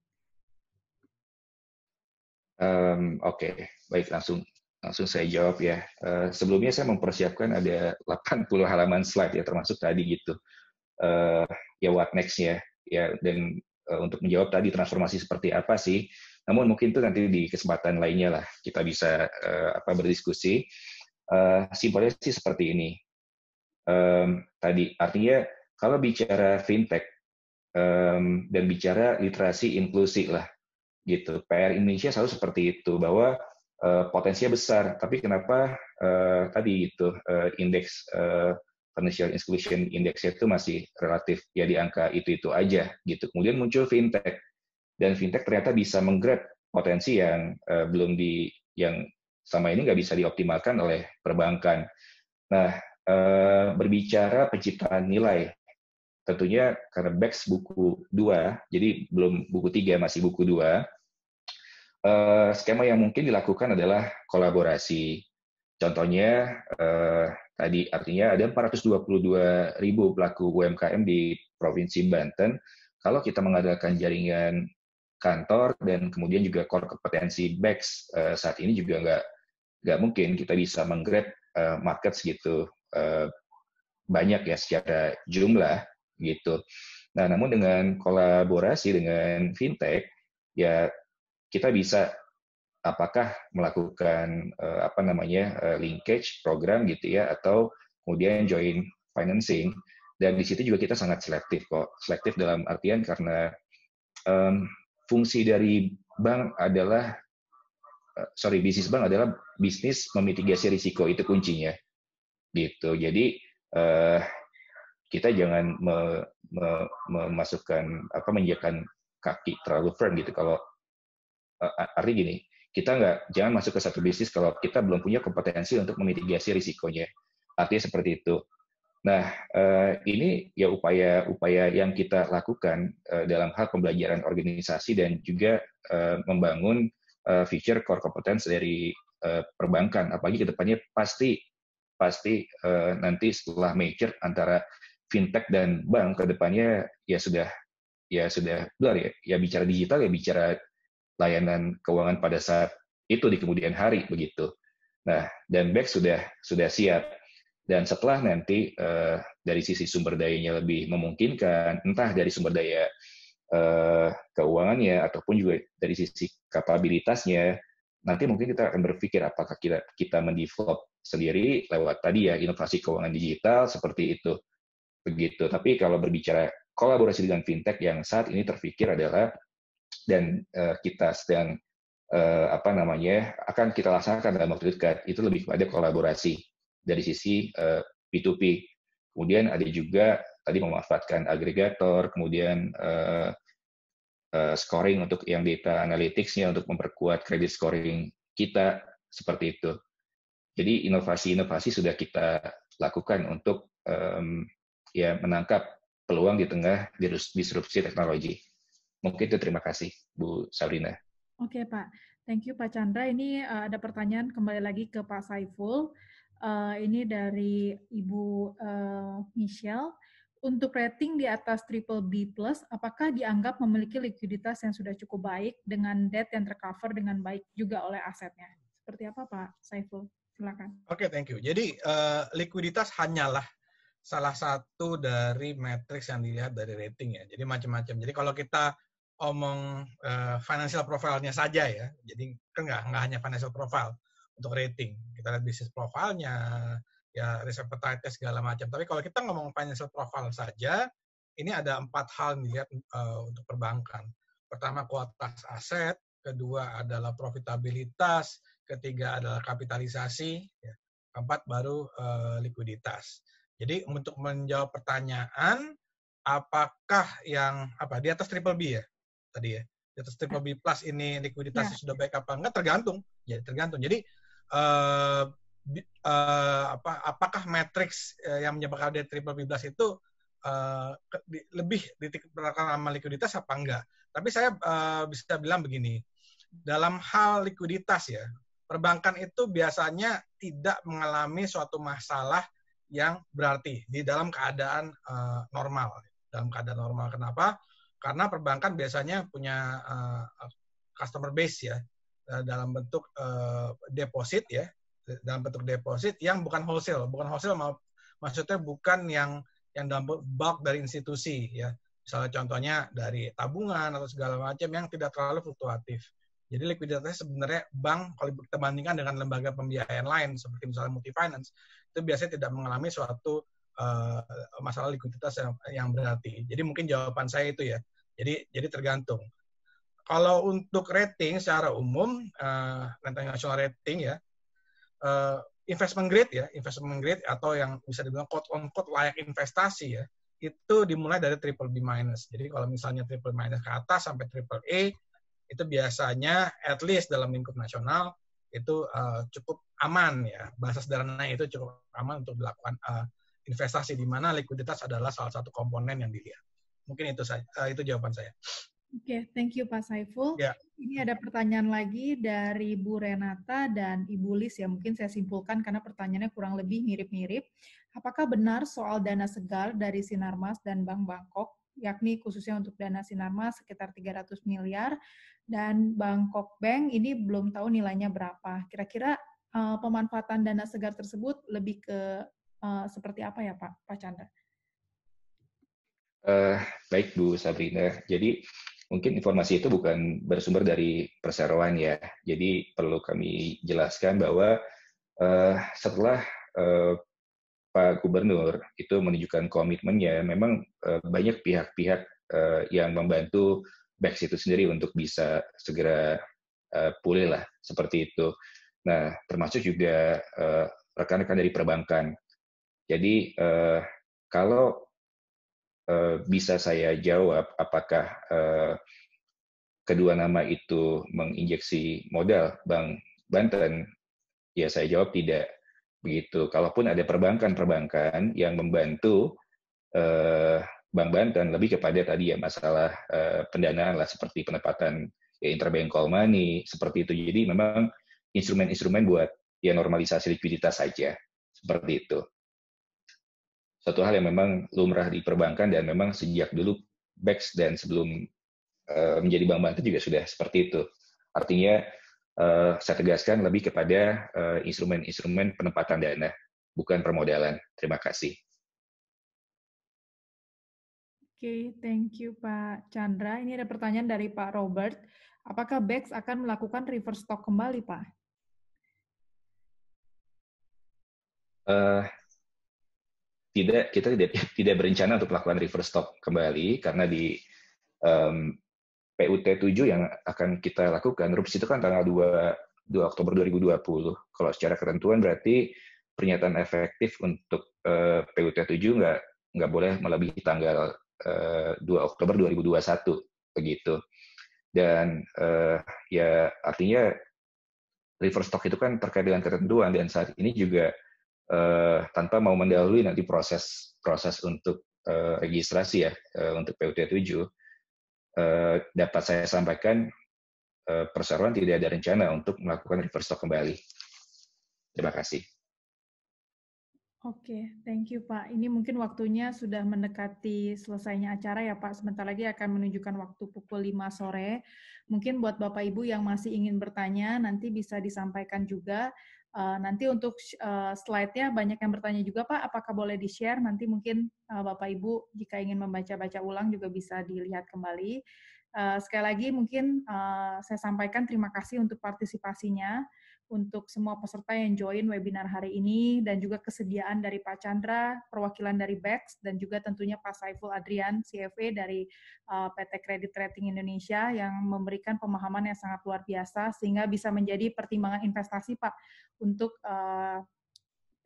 Um, Oke, okay. baik langsung langsung saya jawab ya. Uh, sebelumnya saya mempersiapkan ada 80 halaman slide ya, termasuk tadi gitu. Uh, ya what next ya, ya dan Eh, untuk menjawab tadi transformasi seperti apa sih. Namun mungkin itu nanti di kesempatan lainnya lah kita bisa eh, apa berdiskusi. Eh, simpelnya sih seperti ini. Um, tadi artinya kalau bicara fintech um, dan bicara literasi inklusi lah gitu. PR Indonesia selalu seperti itu bahwa uh, potensinya besar, tapi kenapa uh, tadi itu uh, indeks uh, financial inclusion index itu masih relatif ya di angka itu-itu aja gitu. Kemudian muncul fintech dan fintech ternyata bisa menggrab potensi yang uh, belum di yang sama ini nggak bisa dioptimalkan oleh perbankan. Nah, uh, berbicara penciptaan nilai tentunya karena Bex buku dua jadi belum buku tiga masih buku dua Uh, skema yang mungkin dilakukan adalah kolaborasi. Contohnya uh, tadi artinya ada 422 ribu pelaku UMKM di provinsi Banten. Kalau kita mengadakan jaringan kantor dan kemudian juga core kompetensi BEX eh, saat ini juga nggak nggak mungkin kita bisa menggrab eh, market segitu eh, banyak ya secara jumlah gitu. Nah, namun dengan kolaborasi dengan fintech ya kita bisa apakah melakukan uh, apa namanya uh, linkage program gitu ya atau kemudian join financing dan di situ juga kita sangat selektif kok selektif dalam artian karena um, fungsi dari bank adalah eh, sorry bisnis bank adalah bisnis memitigasi risiko itu kuncinya gitu jadi uh, kita jangan me, me, memasukkan apa menyiapkan kaki terlalu firm gitu kalau uh, artinya gini kita nggak jangan masuk ke satu bisnis kalau kita belum punya kompetensi untuk memitigasi risikonya. Artinya seperti itu. Nah, eh, ini ya upaya-upaya yang kita lakukan eh, dalam hal pembelajaran organisasi dan juga eh, membangun feature core competence dari perbankan. Apalagi ke depannya pasti pasti nanti setelah merger antara fintech dan bank ke depannya ya sudah ya sudah benar ya ya bicara digital ya bicara layanan keuangan pada saat itu di kemudian hari begitu. Nah, dan back sudah sudah siap. Dan setelah nanti eh, dari sisi sumber dayanya lebih memungkinkan, entah dari sumber daya eh, keuangannya ataupun juga dari sisi kapabilitasnya, nanti mungkin kita akan berpikir apakah kita kita mendevelop sendiri lewat tadi ya inovasi keuangan digital seperti itu begitu. Tapi kalau berbicara kolaborasi dengan fintech yang saat ini terpikir adalah dan uh, kita sedang uh, apa namanya akan kita laksanakan dalam waktu dekat itu lebih kepada kolaborasi dari sisi uh, eh, P2P. Kemudian ada juga tadi memanfaatkan agregator, kemudian uh, uh, scoring untuk yang data analyticsnya untuk memperkuat kredit scoring kita seperti itu. Jadi inovasi-inovasi sudah kita lakukan untuk um, ya menangkap peluang di tengah disrupsi teknologi. Mungkin itu terima kasih Bu Sabrina. Oke okay, Pak, thank you Pak Chandra. Ini uh, ada pertanyaan kembali lagi ke Pak Saiful. Uh, ini dari Ibu uh, Michelle. Untuk rating di atas triple B+, apakah dianggap memiliki likuiditas yang sudah cukup baik dengan debt yang tercover dengan baik juga oleh asetnya? Seperti apa Pak Saiful? Silakan. Oke, okay, thank you. Jadi uh, likuiditas hanyalah salah satu dari matriks yang dilihat dari rating ya. Jadi macam-macam. Jadi kalau kita omong uh, financial profile-nya saja ya. Jadi kan nggak nggak hanya financial profile untuk rating. Kita lihat bisnis profilnya, ya risk appetite segala macam. Tapi kalau kita ngomong financial profile saja, ini ada empat hal dilihat uh, untuk perbankan. Pertama kualitas aset, kedua adalah profitabilitas, ketiga adalah kapitalisasi, ya. keempat baru uh, likuiditas. Jadi untuk menjawab pertanyaan apakah yang apa di atas triple B ya tadi ya di atas triple iya. plus ini likuiditasnya iya. sudah baik apa enggak tergantung jadi ya, tergantung jadi uh, uh, apa apakah matriks eh, yang menyebabkan dia triple B plus itu uh, di, lebih diperlakukan sama likuiditas apa enggak tapi saya uh, bisa bilang begini dalam hal likuiditas ya perbankan itu biasanya tidak mengalami suatu masalah yang berarti di dalam keadaan uh, normal dalam keadaan normal kenapa karena perbankan biasanya punya uh, customer base ya eh, dalam bentuk uh, deposit ya dalam bentuk deposit yang bukan wholesale bukan wholesale mak maksudnya bukan yang yang dalam bulk dari institusi ya misalnya contohnya dari tabungan atau segala macam yang tidak terlalu fluktuatif jadi likuiditasnya sebenarnya bank kalau kita bandingkan dengan lembaga pembiayaan lain seperti misalnya multifinance itu biasanya tidak mengalami suatu uh, masalah likuiditas yang, yang berarti. Jadi mungkin jawaban saya itu ya. Jadi jadi tergantung. Kalau untuk rating secara umum, uh, nasional rating ya, uh, investment grade ya, investment grade atau yang bisa dibilang quote on quote layak investasi ya, itu dimulai dari triple B minus. Jadi kalau misalnya triple minus ke atas sampai triple A itu biasanya at least dalam lingkup nasional itu uh, cukup aman ya. Bahasa sederhananya itu cukup aman untuk dilakukan uh, investasi di mana likuiditas adalah salah satu komponen yang dilihat. Mungkin itu saya, eh, itu jawaban saya. Oke, okay, thank you Pak Saiful. Yeah. Ini ada pertanyaan lagi dari Bu Renata dan Ibu Lis ya. Mungkin saya simpulkan karena pertanyaannya kurang lebih mirip-mirip. Apakah benar soal dana segar dari Sinarmas dan Bank Bangkok, yakni khususnya untuk dana Sinarmas sekitar 300 miliar dan Bangkok Bank ini belum tahu nilainya berapa. Kira-kira uh, pemanfaatan dana segar tersebut lebih ke Eh, seperti apa ya Pak, Pak Chandra? Uh, baik Bu Sabrina, jadi mungkin informasi itu bukan bersumber dari perseroan ya. Jadi perlu kami jelaskan bahwa uh, setelah uh, Pak Gubernur itu menunjukkan komitmennya, memang uh, banyak pihak-pihak uh, yang membantu BEX itu sendiri untuk bisa segera uh, pulih lah seperti itu. Nah, termasuk juga rekan-rekan uh, rekan -rekan dari perbankan. Jadi uh, kalau uh, bisa saya jawab apakah uh, kedua nama itu menginjeksi modal Bank Banten, ya saya jawab tidak begitu. Kalaupun ada perbankan-perbankan yang membantu uh, Bank Banten lebih kepada tadi ya masalah uh, pendanaan lah seperti penempatan ya, interbank call money seperti itu. Jadi memang instrumen-instrumen buat ya normalisasi likuiditas saja seperti itu satu hal yang memang lumrah di perbankan dan memang sejak dulu Bex dan sebelum eh, menjadi bank bantu juga sudah seperti itu. Artinya eh, saya tegaskan lebih kepada eh, instrumen-instrumen penempatan dana, bukan permodalan. Terima kasih. Oke, okay, thank you Pak Chandra. Ini ada pertanyaan dari Pak Robert. Apakah BEX akan melakukan reverse stock kembali, Pak? Uh, tidak kita tidak tidak berencana untuk melakukan reverse stock kembali karena di um, PUT 7 yang akan kita lakukan RUPS itu kan tanggal 2 2 Oktober 2020. Kalau secara ketentuan berarti pernyataan efektif untuk uh, PUT 7 nggak nggak boleh melebihi tanggal uh, eh, 2 Oktober 2021 begitu. Dan uh, ya artinya reverse stock itu kan terkait dengan ketentuan dan saat ini juga uh, tanpa mau mendahului nanti proses proses untuk uh, registrasi ya uh, untuk PUT 7 uh, dapat saya sampaikan uh, perseroan tidak ada rencana untuk melakukan reverse stock kembali. Terima kasih. Oke, okay, thank you Pak. Ini mungkin waktunya sudah mendekati selesainya acara ya Pak. Sebentar lagi akan menunjukkan waktu pukul 5 sore. Mungkin buat Bapak Ibu yang masih ingin bertanya, nanti bisa disampaikan juga Eh, nanti untuk uh, slide-nya banyak yang bertanya juga Pak, apakah boleh di-share? Nanti mungkin uh, Bapak Ibu jika ingin membaca-baca ulang juga bisa dilihat kembali. Uh, sekali lagi mungkin uh, saya sampaikan terima kasih untuk partisipasinya untuk semua peserta yang join webinar hari ini dan juga kesediaan dari Pak Chandra, perwakilan dari BEX dan juga tentunya Pak Saiful Adrian CFA dari eh, PT Credit Rating Indonesia yang memberikan pemahaman yang sangat luar biasa sehingga bisa menjadi pertimbangan investasi Pak untuk eh,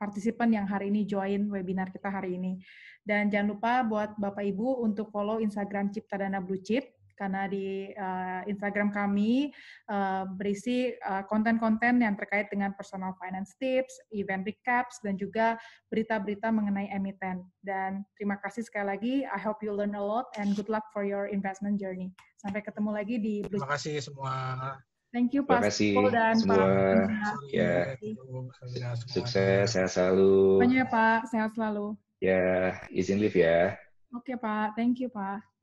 partisipan yang hari ini join webinar kita hari ini. Dan jangan lupa buat Bapak Ibu untuk follow Instagram Cipta Dana Blue Chip karena di uh, Instagram kami uh, berisi eh, konten-konten yang terkait dengan personal finance tips, event recaps, dan juga berita-berita mengenai emiten. Dan terima kasih sekali lagi. I hope you learn a lot and good luck for your investment journey. Sampai ketemu lagi di Blue. Terima kasih semua. Thank you Pak Terima kasih dan semua. Pak. Ya. Yeah. Sukses, sehat selalu. Banyak Pak, sehat selalu. Ya, izin live ya. Oke okay, Pak, thank you Pak.